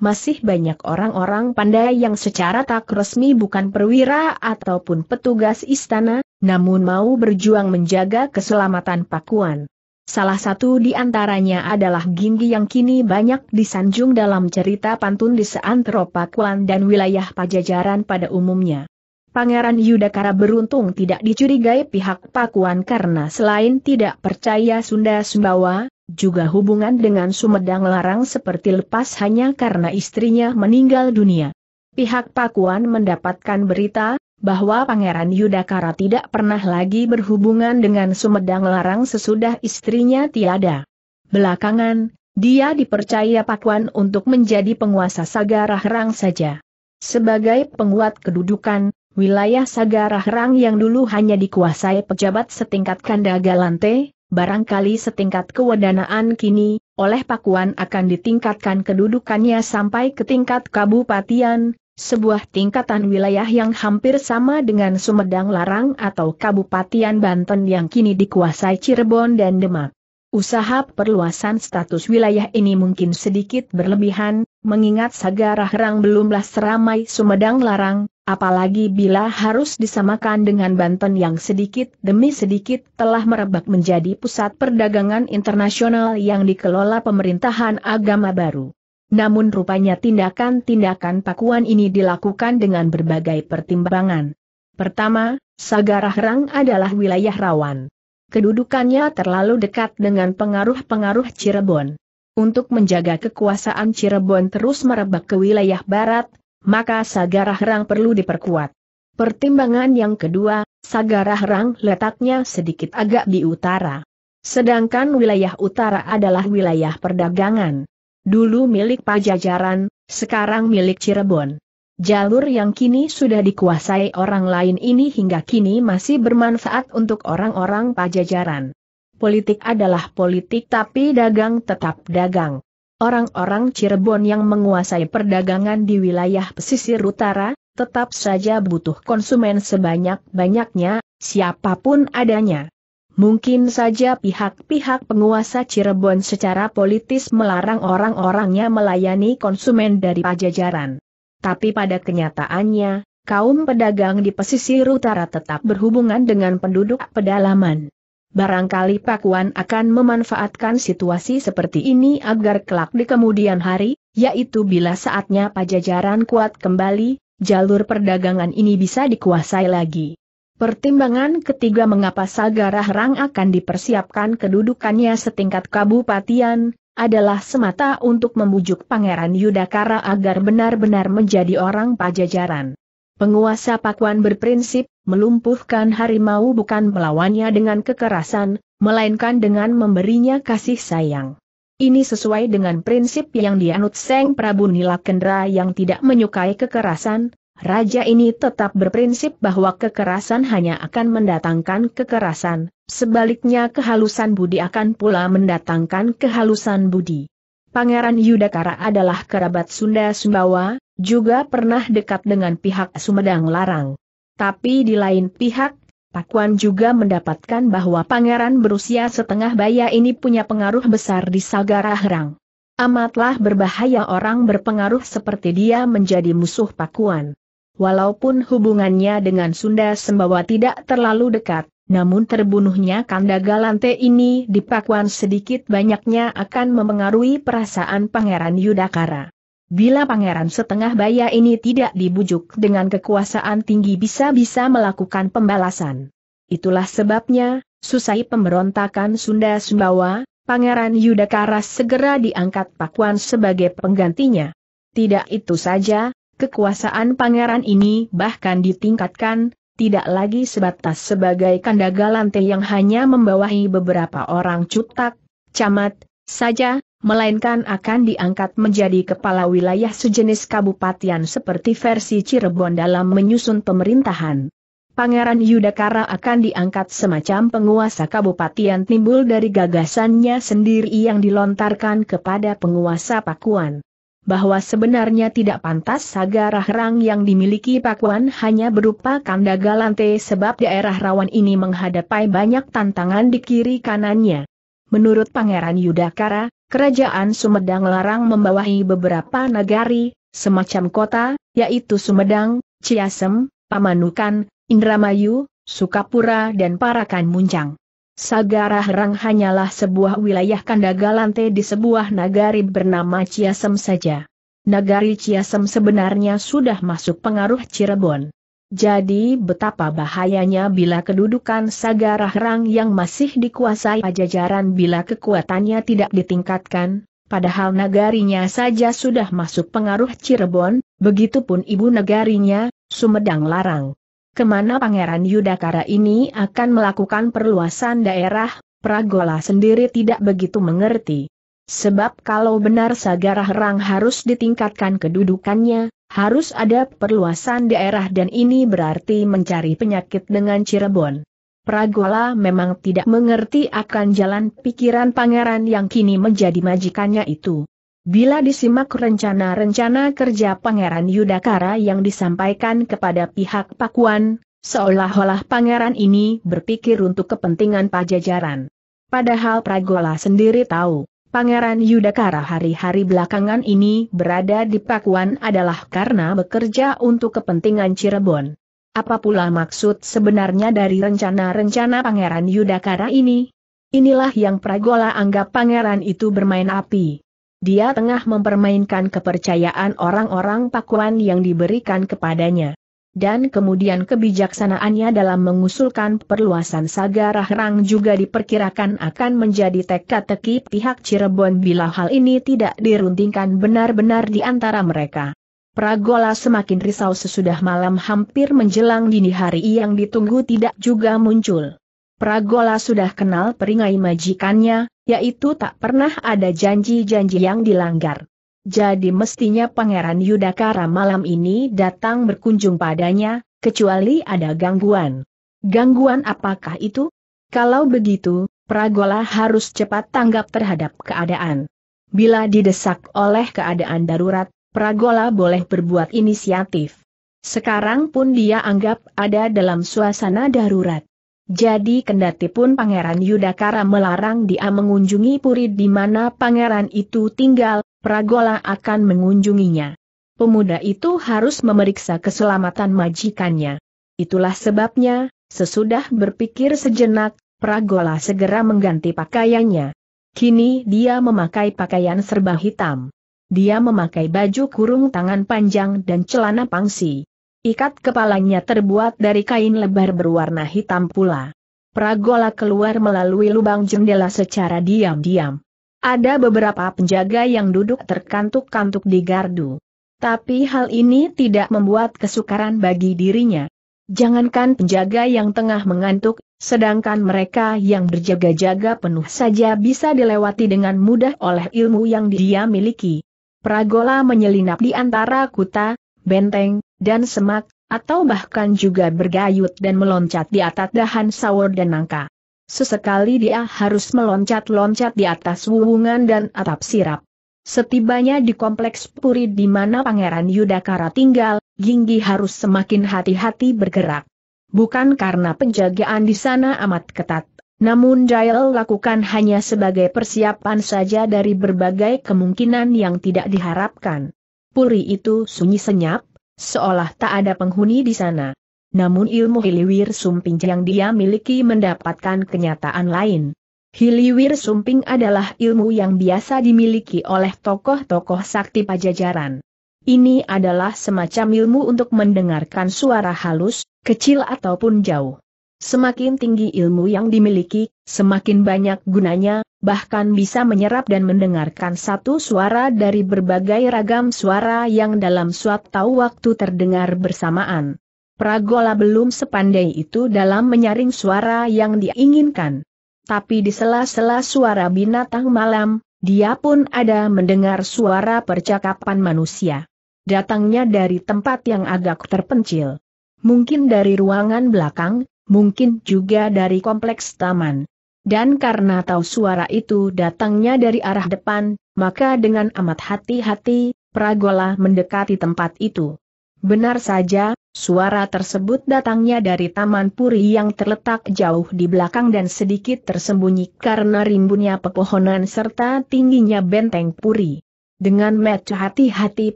masih banyak orang-orang pandai yang secara tak resmi bukan perwira ataupun petugas istana, namun mau berjuang menjaga keselamatan Pakuan. Salah satu di antaranya adalah Ginggi yang kini banyak disanjung dalam cerita pantun di seantero Pakuan dan wilayah pajajaran pada umumnya. Pangeran Yudakara beruntung tidak dicurigai pihak Pakuan karena selain tidak percaya Sunda Sumbawa, juga hubungan dengan Sumedang Larang seperti lepas hanya karena istrinya meninggal dunia. Pihak Pakuan mendapatkan berita, bahwa Pangeran Yudakara tidak pernah lagi berhubungan dengan Sumedang Larang sesudah istrinya tiada. Belakangan, dia dipercaya Pakuan untuk menjadi penguasa Sagarahrang saja. Sebagai penguat kedudukan, wilayah Sagarahrang yang dulu hanya dikuasai pejabat setingkat Kandagalante barangkali setingkat kewenangan kini, oleh Pakuan akan ditingkatkan kedudukannya sampai ke tingkat kabupaten, sebuah tingkatan wilayah yang hampir sama dengan Sumedang Larang atau Kabupaten Banten yang kini dikuasai Cirebon dan Demak. Usaha perluasan status wilayah ini mungkin sedikit berlebihan, mengingat Sagarah Rang belumlah seramai Sumedang Larang, apalagi bila harus disamakan dengan Banten yang sedikit demi sedikit telah merebak menjadi pusat perdagangan internasional yang dikelola pemerintahan agama baru. Namun rupanya tindakan-tindakan pakuan ini dilakukan dengan berbagai pertimbangan. Pertama, Sagarahrang adalah wilayah rawan. Kedudukannya terlalu dekat dengan pengaruh-pengaruh Cirebon. Untuk menjaga kekuasaan Cirebon terus merebak ke wilayah barat, maka Sagara Herang perlu diperkuat. Pertimbangan yang kedua, Sagara Herang letaknya sedikit agak di utara. Sedangkan wilayah utara adalah wilayah perdagangan. Dulu milik Pajajaran, sekarang milik Cirebon. Jalur yang kini sudah dikuasai orang lain ini hingga kini masih bermanfaat untuk orang-orang Pajajaran. Politik adalah politik tapi dagang tetap dagang. Orang-orang Cirebon yang menguasai perdagangan di wilayah pesisir utara, tetap saja butuh konsumen sebanyak-banyaknya, siapapun adanya. Mungkin saja pihak-pihak penguasa Cirebon secara politis melarang orang-orangnya melayani konsumen dari pajajaran. Tapi pada kenyataannya, kaum pedagang di pesisir utara tetap berhubungan dengan penduduk pedalaman barangkali Pakuan akan memanfaatkan situasi seperti ini agar kelak di kemudian hari, yaitu bila saatnya pajajaran kuat kembali, jalur perdagangan ini bisa dikuasai lagi. Pertimbangan ketiga mengapa Sagara Rang akan dipersiapkan kedudukannya setingkat kabupaten, adalah semata untuk membujuk Pangeran Yudakara agar benar-benar menjadi orang pajajaran. Penguasa Pakuan berprinsip, melumpuhkan harimau bukan melawannya dengan kekerasan, melainkan dengan memberinya kasih sayang. Ini sesuai dengan prinsip yang dianut Seng Prabu Nilakendra yang tidak menyukai kekerasan, Raja ini tetap berprinsip bahwa kekerasan hanya akan mendatangkan kekerasan, sebaliknya kehalusan budi akan pula mendatangkan kehalusan budi. Pangeran Yudakara adalah kerabat Sunda Sumbawa, juga pernah dekat dengan pihak Sumedang Larang. Tapi di lain pihak, Pakuan juga mendapatkan bahwa pangeran berusia setengah baya ini punya pengaruh besar di Sagara Herang. Amatlah berbahaya orang berpengaruh seperti dia menjadi musuh Pakuan. Walaupun hubungannya dengan Sunda Sembawa tidak terlalu dekat, namun terbunuhnya Kanda Galante ini di Pakuan sedikit banyaknya akan memengaruhi perasaan Pangeran Yudakara. Bila pangeran setengah baya ini tidak dibujuk dengan kekuasaan tinggi bisa-bisa melakukan pembalasan. Itulah sebabnya, susai pemberontakan Sunda Sumbawa, Pangeran Yudakara segera diangkat Pakuan sebagai penggantinya. Tidak itu saja, kekuasaan pangeran ini bahkan ditingkatkan, tidak lagi sebatas sebagai kandagalante yang hanya membawahi beberapa orang cutak, camat, saja, melainkan akan diangkat menjadi kepala wilayah sejenis kabupaten seperti versi Cirebon dalam menyusun pemerintahan. Pangeran Yudakara akan diangkat semacam penguasa kabupaten timbul dari gagasannya sendiri yang dilontarkan kepada penguasa Pakuan. Bahwa sebenarnya tidak pantas saga rahrang yang dimiliki Pakuan hanya berupa kanda galante sebab daerah rawan ini menghadapi banyak tantangan di kiri kanannya. Menurut Pangeran Yudakara, Kerajaan Sumedang larang membawahi beberapa nagari, semacam kota, yaitu Sumedang, Ciasem, Pamanukan, Indramayu, Sukapura dan Parakan Muncang. Sagara Herang hanyalah sebuah wilayah kandagalante di sebuah nagari bernama Ciasem saja. Nagari Ciasem sebenarnya sudah masuk pengaruh Cirebon. Jadi betapa bahayanya bila kedudukan Sagarahrang yang masih dikuasai pajajaran bila kekuatannya tidak ditingkatkan, padahal nagarinya saja sudah masuk pengaruh Cirebon, begitupun ibu nagarinya, Sumedang Larang. Kemana Pangeran Yudakara ini akan melakukan perluasan daerah, Pragola sendiri tidak begitu mengerti. Sebab kalau benar Sagarahrang harus ditingkatkan kedudukannya, harus ada perluasan daerah dan ini berarti mencari penyakit dengan Cirebon. Pragola memang tidak mengerti akan jalan pikiran pangeran yang kini menjadi majikannya itu. Bila disimak rencana-rencana kerja pangeran Yudakara yang disampaikan kepada pihak Pakuan, seolah-olah pangeran ini berpikir untuk kepentingan pajajaran. Padahal Pragola sendiri tahu, Pangeran Yudakara hari-hari belakangan ini berada di Pakuan adalah karena bekerja untuk kepentingan Cirebon. Apa pula maksud sebenarnya dari rencana-rencana Pangeran Yudakara ini? Inilah yang Pragola anggap pangeran itu bermain api. Dia tengah mempermainkan kepercayaan orang-orang Pakuan yang diberikan kepadanya dan kemudian kebijaksanaannya dalam mengusulkan perluasan Saga Rang juga diperkirakan akan menjadi teka-teki pihak Cirebon bila hal ini tidak diruntingkan benar-benar di antara mereka. Pragola semakin risau sesudah malam hampir menjelang dini hari yang ditunggu tidak juga muncul. Pragola sudah kenal peringai majikannya, yaitu tak pernah ada janji-janji yang dilanggar. Jadi mestinya Pangeran Yudakara malam ini datang berkunjung padanya, kecuali ada gangguan. Gangguan apakah itu? Kalau begitu, Pragola harus cepat tanggap terhadap keadaan. Bila didesak oleh keadaan darurat, Pragola boleh berbuat inisiatif. Sekarang pun dia anggap ada dalam suasana darurat. Jadi kendati pun Pangeran Yudakara melarang dia mengunjungi Puri di mana pangeran itu tinggal, Pragola akan mengunjunginya. Pemuda itu harus memeriksa keselamatan majikannya. Itulah sebabnya, sesudah berpikir sejenak, Pragola segera mengganti pakaiannya. Kini dia memakai pakaian serba hitam. Dia memakai baju kurung tangan panjang dan celana pangsi. Ikat kepalanya terbuat dari kain lebar berwarna hitam pula. Pragola keluar melalui lubang jendela secara diam-diam. Ada beberapa penjaga yang duduk terkantuk-kantuk di gardu. Tapi hal ini tidak membuat kesukaran bagi dirinya. Jangankan penjaga yang tengah mengantuk, sedangkan mereka yang berjaga-jaga penuh saja bisa dilewati dengan mudah oleh ilmu yang dia miliki. Pragola menyelinap di antara kuta, benteng, dan semak, atau bahkan juga bergayut dan meloncat di atas dahan sawur dan nangka. Sesekali dia harus meloncat-loncat di atas wuhungan dan atap sirap. Setibanya di kompleks Puri di mana Pangeran Yudakara tinggal, Ginggi harus semakin hati-hati bergerak. Bukan karena penjagaan di sana amat ketat, namun Jael lakukan hanya sebagai persiapan saja dari berbagai kemungkinan yang tidak diharapkan. Puri itu sunyi senyap, seolah tak ada penghuni di sana namun ilmu Hiliwir Sumping yang dia miliki mendapatkan kenyataan lain. Hiliwir Sumping adalah ilmu yang biasa dimiliki oleh tokoh-tokoh sakti pajajaran. Ini adalah semacam ilmu untuk mendengarkan suara halus, kecil ataupun jauh. Semakin tinggi ilmu yang dimiliki, semakin banyak gunanya, bahkan bisa menyerap dan mendengarkan satu suara dari berbagai ragam suara yang dalam suatu waktu terdengar bersamaan. Pragola belum sepandai itu dalam menyaring suara yang diinginkan. Tapi di sela-sela suara binatang malam, dia pun ada mendengar suara percakapan manusia. Datangnya dari tempat yang agak terpencil. Mungkin dari ruangan belakang, mungkin juga dari kompleks taman. Dan karena tahu suara itu datangnya dari arah depan, maka dengan amat hati-hati, Pragola mendekati tempat itu. Benar saja, suara tersebut datangnya dari Taman Puri yang terletak jauh di belakang dan sedikit tersembunyi karena rimbunnya pepohonan serta tingginya benteng Puri. Dengan mata hati-hati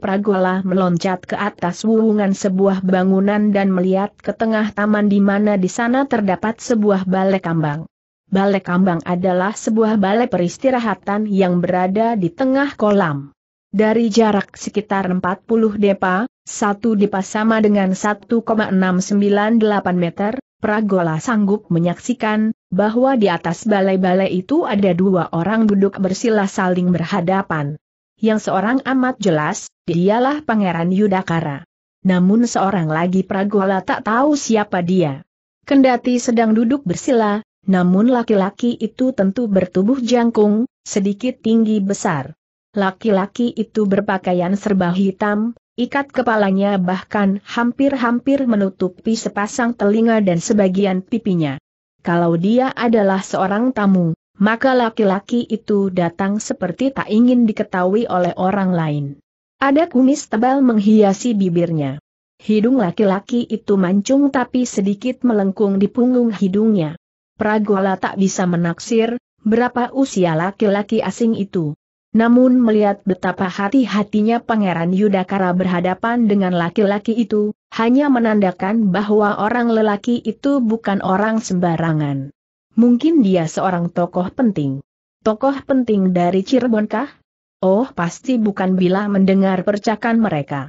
Pragola meloncat ke atas wuwungan sebuah bangunan dan melihat ke tengah taman di mana di sana terdapat sebuah balai kambang. Balai kambang adalah sebuah balai peristirahatan yang berada di tengah kolam. Dari jarak sekitar 40 depa, satu dipas sama dengan 1,698 meter, Pragola sanggup menyaksikan, bahwa di atas balai-balai itu ada dua orang duduk bersila saling berhadapan. Yang seorang amat jelas, dialah Pangeran Yudakara. Namun seorang lagi Pragola tak tahu siapa dia. Kendati sedang duduk bersila, namun laki-laki itu tentu bertubuh jangkung, sedikit tinggi besar. Laki-laki itu berpakaian serba hitam, Ikat kepalanya bahkan hampir-hampir menutupi sepasang telinga dan sebagian pipinya. Kalau dia adalah seorang tamu, maka laki-laki itu datang seperti tak ingin diketahui oleh orang lain. Ada kumis tebal menghiasi bibirnya. Hidung laki-laki itu mancung tapi sedikit melengkung di punggung hidungnya. Pragola tak bisa menaksir, berapa usia laki-laki asing itu. Namun melihat betapa hati-hatinya Pangeran Yudhakara berhadapan dengan laki-laki itu, hanya menandakan bahwa orang lelaki itu bukan orang sembarangan. Mungkin dia seorang tokoh penting. Tokoh penting dari Cirebon kah? Oh pasti bukan bila mendengar percakapan mereka.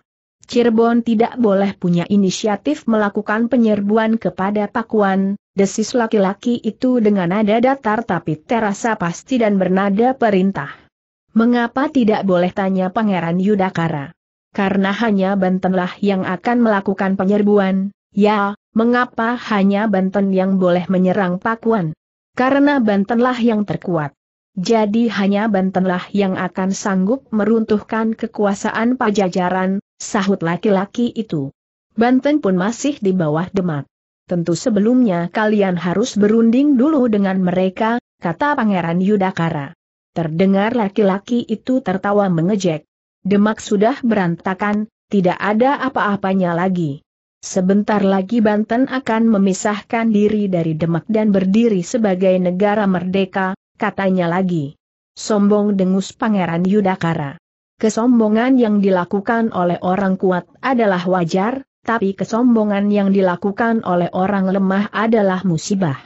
Cirebon tidak boleh punya inisiatif melakukan penyerbuan kepada Pakuan, desis laki-laki itu dengan nada datar tapi terasa pasti dan bernada perintah. Mengapa tidak boleh tanya Pangeran Yudakara? Karena hanya Bantenlah yang akan melakukan penyerbuan, ya, mengapa hanya Banten yang boleh menyerang Pakuan? Karena Bantenlah yang terkuat. Jadi hanya Bantenlah yang akan sanggup meruntuhkan kekuasaan pajajaran, sahut laki-laki itu. Banten pun masih di bawah demak. Tentu sebelumnya kalian harus berunding dulu dengan mereka, kata Pangeran Yudakara. Terdengar laki-laki itu tertawa mengejek. Demak sudah berantakan, tidak ada apa-apanya lagi. Sebentar lagi Banten akan memisahkan diri dari Demak dan berdiri sebagai negara merdeka, katanya lagi. Sombong dengus Pangeran Yudakara. Kesombongan yang dilakukan oleh orang kuat adalah wajar, tapi kesombongan yang dilakukan oleh orang lemah adalah musibah.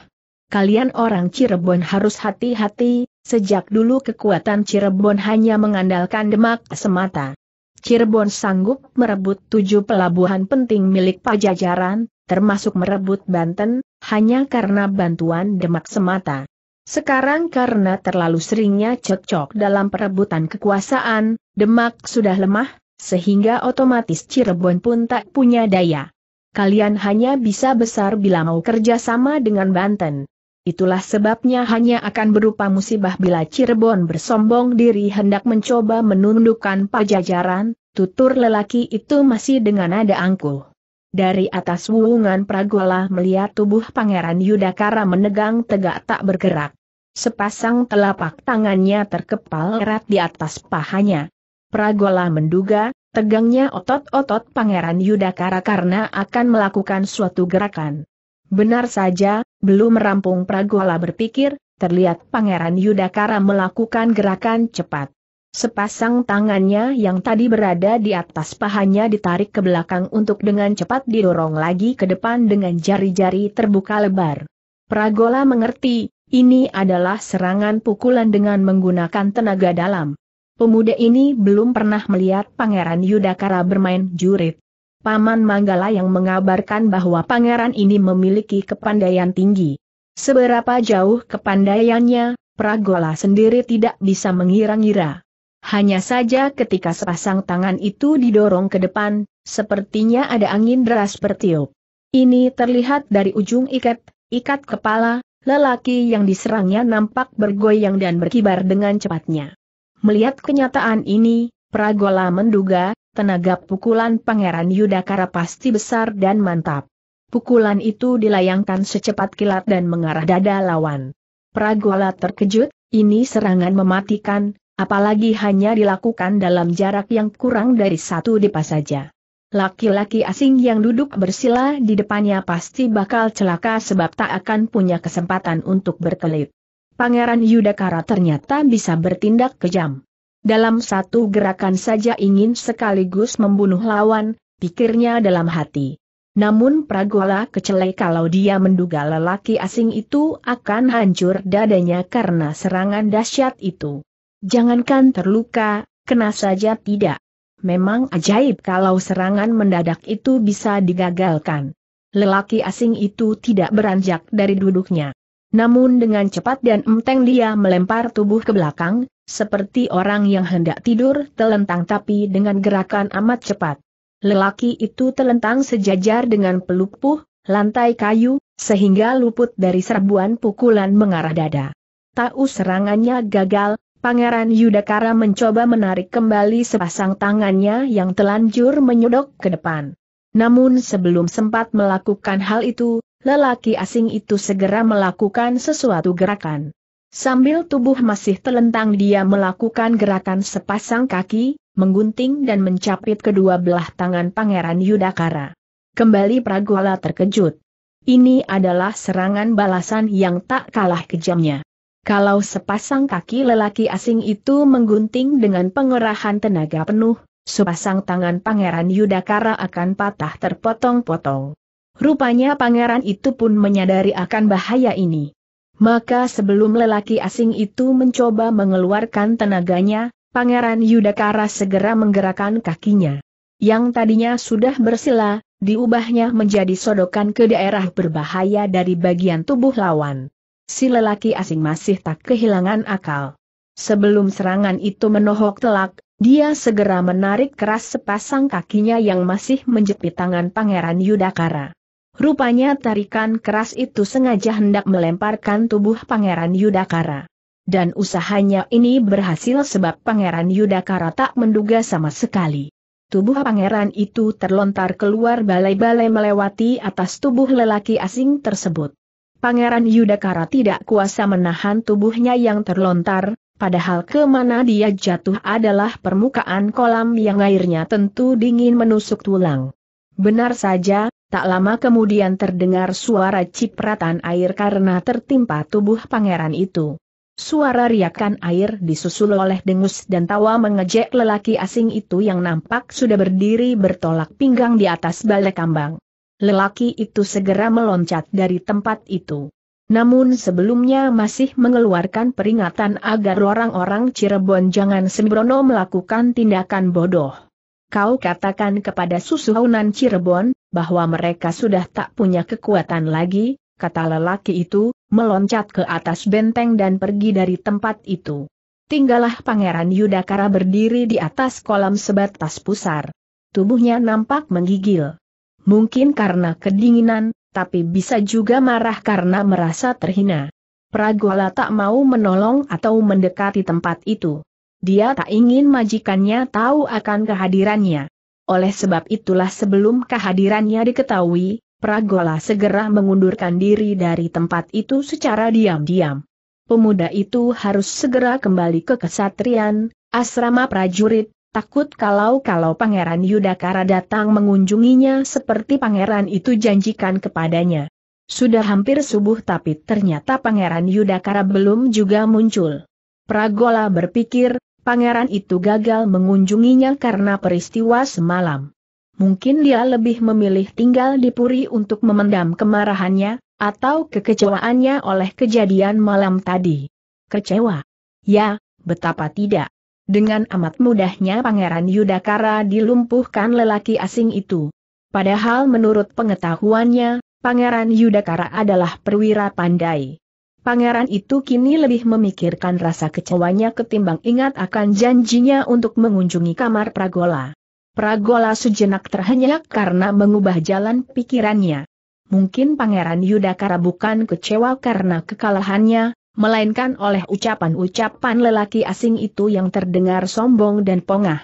Kalian orang Cirebon harus hati-hati, Sejak dulu kekuatan Cirebon hanya mengandalkan Demak semata. Cirebon sanggup merebut tujuh pelabuhan penting milik Pajajaran, termasuk merebut Banten, hanya karena bantuan Demak semata. Sekarang karena terlalu seringnya cekcok dalam perebutan kekuasaan, Demak sudah lemah, sehingga otomatis Cirebon pun tak punya daya. Kalian hanya bisa besar bila mau kerjasama dengan Banten. Itulah sebabnya hanya akan berupa musibah bila Cirebon bersombong diri hendak mencoba menundukkan pajajaran, tutur lelaki itu masih dengan nada angkuh. Dari atas wuungan Pragola melihat tubuh Pangeran Yudakara menegang tegak tak bergerak. Sepasang telapak tangannya terkepal erat di atas pahanya. Pragola menduga, tegangnya otot-otot Pangeran Yudakara karena akan melakukan suatu gerakan. Benar saja, belum merampung Pragola berpikir, terlihat Pangeran Yudakara melakukan gerakan cepat. Sepasang tangannya yang tadi berada di atas pahanya ditarik ke belakang untuk dengan cepat didorong lagi ke depan dengan jari-jari terbuka lebar. Pragola mengerti, ini adalah serangan pukulan dengan menggunakan tenaga dalam. Pemuda ini belum pernah melihat Pangeran Yudakara bermain jurit. Paman Manggala yang mengabarkan bahwa pangeran ini memiliki kepandaian tinggi. Seberapa jauh kepandaiannya, Pragola sendiri tidak bisa mengira-ngira. Hanya saja ketika sepasang tangan itu didorong ke depan, sepertinya ada angin deras bertiup. Ini terlihat dari ujung ikat, ikat kepala, lelaki yang diserangnya nampak bergoyang dan berkibar dengan cepatnya. Melihat kenyataan ini, Pragola menduga, tenaga pukulan Pangeran Yudhakara pasti besar dan mantap. Pukulan itu dilayangkan secepat kilat dan mengarah dada lawan. Pragola terkejut, ini serangan mematikan, apalagi hanya dilakukan dalam jarak yang kurang dari satu depa saja. Laki-laki asing yang duduk bersila di depannya pasti bakal celaka sebab tak akan punya kesempatan untuk berkelit. Pangeran Yudhakara ternyata bisa bertindak kejam. Dalam satu gerakan saja ingin sekaligus membunuh lawan, pikirnya dalam hati. Namun Pragola kecelai kalau dia menduga lelaki asing itu akan hancur dadanya karena serangan dahsyat itu. Jangankan terluka, kena saja tidak. Memang ajaib kalau serangan mendadak itu bisa digagalkan. Lelaki asing itu tidak beranjak dari duduknya. Namun dengan cepat dan enteng dia melempar tubuh ke belakang, seperti orang yang hendak tidur telentang tapi dengan gerakan amat cepat. Lelaki itu telentang sejajar dengan pelupuh, lantai kayu, sehingga luput dari serbuan pukulan mengarah dada. Tahu serangannya gagal, Pangeran Yudakara mencoba menarik kembali sepasang tangannya yang telanjur menyodok ke depan. Namun sebelum sempat melakukan hal itu, lelaki asing itu segera melakukan sesuatu gerakan. Sambil tubuh masih telentang dia melakukan gerakan sepasang kaki, menggunting dan mencapit kedua belah tangan Pangeran Yudakara. Kembali Pragola terkejut. Ini adalah serangan balasan yang tak kalah kejamnya. Kalau sepasang kaki lelaki asing itu menggunting dengan pengerahan tenaga penuh, sepasang tangan Pangeran Yudakara akan patah terpotong-potong. Rupanya pangeran itu pun menyadari akan bahaya ini. Maka sebelum lelaki asing itu mencoba mengeluarkan tenaganya, Pangeran Yudakara segera menggerakkan kakinya. Yang tadinya sudah bersila, diubahnya menjadi sodokan ke daerah berbahaya dari bagian tubuh lawan. Si lelaki asing masih tak kehilangan akal. Sebelum serangan itu menohok telak, dia segera menarik keras sepasang kakinya yang masih menjepit tangan Pangeran Yudakara. Rupanya tarikan keras itu sengaja hendak melemparkan tubuh Pangeran Yudakara. Dan usahanya ini berhasil sebab Pangeran Yudakara tak menduga sama sekali. Tubuh pangeran itu terlontar keluar balai-balai melewati atas tubuh lelaki asing tersebut. Pangeran Yudakara tidak kuasa menahan tubuhnya yang terlontar, padahal kemana dia jatuh adalah permukaan kolam yang airnya tentu dingin menusuk tulang. Benar saja, Tak lama kemudian terdengar suara cipratan air karena tertimpa tubuh pangeran itu. Suara riakan air disusul oleh dengus dan tawa mengejek lelaki asing itu yang nampak sudah berdiri bertolak pinggang di atas balai kambang. Lelaki itu segera meloncat dari tempat itu. Namun sebelumnya masih mengeluarkan peringatan agar orang-orang Cirebon jangan sembrono melakukan tindakan bodoh kau katakan kepada susuhunan Cirebon, bahwa mereka sudah tak punya kekuatan lagi, kata lelaki itu, meloncat ke atas benteng dan pergi dari tempat itu. Tinggallah Pangeran Yudakara berdiri di atas kolam sebatas pusar. Tubuhnya nampak menggigil. Mungkin karena kedinginan, tapi bisa juga marah karena merasa terhina. Pragola tak mau menolong atau mendekati tempat itu. Dia tak ingin majikannya tahu akan kehadirannya. Oleh sebab itulah sebelum kehadirannya diketahui, Pragola segera mengundurkan diri dari tempat itu secara diam-diam. Pemuda itu harus segera kembali ke kesatrian, asrama prajurit, takut kalau-kalau Pangeran Yudhakara datang mengunjunginya seperti Pangeran itu janjikan kepadanya. Sudah hampir subuh tapi ternyata Pangeran Yudhakara belum juga muncul. Pragola berpikir, pangeran itu gagal mengunjunginya karena peristiwa semalam. Mungkin dia lebih memilih tinggal di Puri untuk memendam kemarahannya, atau kekecewaannya oleh kejadian malam tadi. Kecewa? Ya, betapa tidak. Dengan amat mudahnya Pangeran Yudakara dilumpuhkan lelaki asing itu. Padahal menurut pengetahuannya, Pangeran Yudakara adalah perwira pandai. Pangeran itu kini lebih memikirkan rasa kecewanya ketimbang ingat akan janjinya untuk mengunjungi kamar Pragola. Pragola sejenak terhenyak karena mengubah jalan pikirannya. Mungkin Pangeran Yudhakara bukan kecewa karena kekalahannya, melainkan oleh ucapan-ucapan lelaki asing itu yang terdengar sombong dan pongah.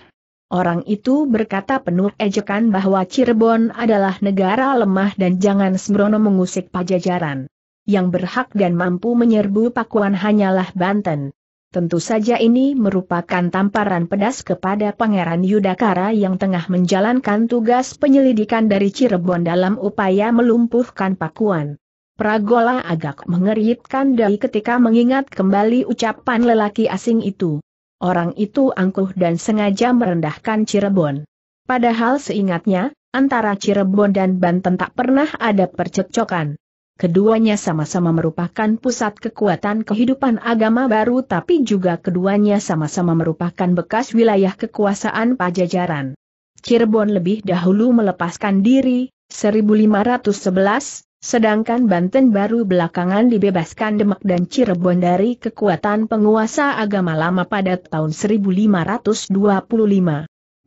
Orang itu berkata penuh ejekan bahwa Cirebon adalah negara lemah dan jangan sembrono mengusik pajajaran yang berhak dan mampu menyerbu Pakuan hanyalah Banten. Tentu saja ini merupakan tamparan pedas kepada Pangeran Yudakara yang tengah menjalankan tugas penyelidikan dari Cirebon dalam upaya melumpuhkan Pakuan. Pragola agak mengerikan dari ketika mengingat kembali ucapan lelaki asing itu. Orang itu angkuh dan sengaja merendahkan Cirebon. Padahal seingatnya, antara Cirebon dan Banten tak pernah ada percekcokan. Keduanya sama-sama merupakan pusat kekuatan kehidupan agama baru tapi juga keduanya sama-sama merupakan bekas wilayah kekuasaan pajajaran. Cirebon lebih dahulu melepaskan diri, 1511, sedangkan Banten baru belakangan dibebaskan Demak dan Cirebon dari kekuatan penguasa agama lama pada tahun 1525.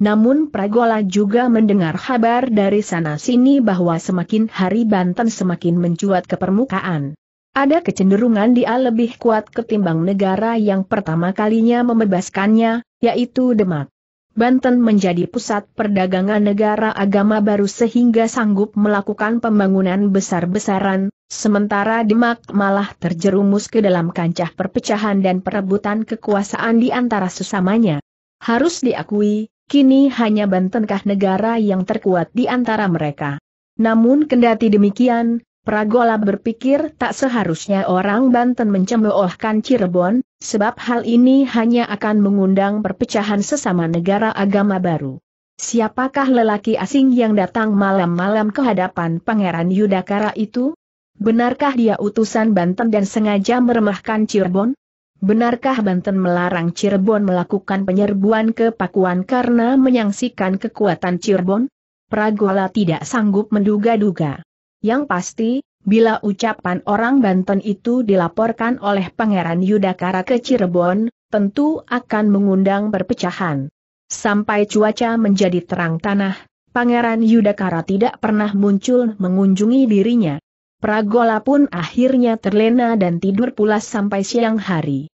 Namun Pragola juga mendengar kabar dari sana-sini bahwa semakin hari Banten semakin mencuat ke permukaan. Ada kecenderungan dia lebih kuat ketimbang negara yang pertama kalinya membebaskannya, yaitu Demak. Banten menjadi pusat perdagangan negara agama baru sehingga sanggup melakukan pembangunan besar-besaran, sementara Demak malah terjerumus ke dalam kancah perpecahan dan perebutan kekuasaan di antara sesamanya. Harus diakui, kini hanya Bantenkah negara yang terkuat di antara mereka. Namun kendati demikian, Pragola berpikir tak seharusnya orang Banten mencemoohkan Cirebon, sebab hal ini hanya akan mengundang perpecahan sesama negara agama baru. Siapakah lelaki asing yang datang malam-malam ke hadapan Pangeran Yudakara itu? Benarkah dia utusan Banten dan sengaja meremahkan Cirebon? Benarkah Banten melarang Cirebon melakukan penyerbuan ke Pakuan karena menyaksikan kekuatan Cirebon? Pragola tidak sanggup menduga-duga. Yang pasti, bila ucapan orang Banten itu dilaporkan oleh Pangeran Yudhakara ke Cirebon, tentu akan mengundang perpecahan. Sampai cuaca menjadi terang tanah, Pangeran Yudhakara tidak pernah muncul mengunjungi dirinya. Pragola pun akhirnya terlena dan tidur pulas sampai siang hari.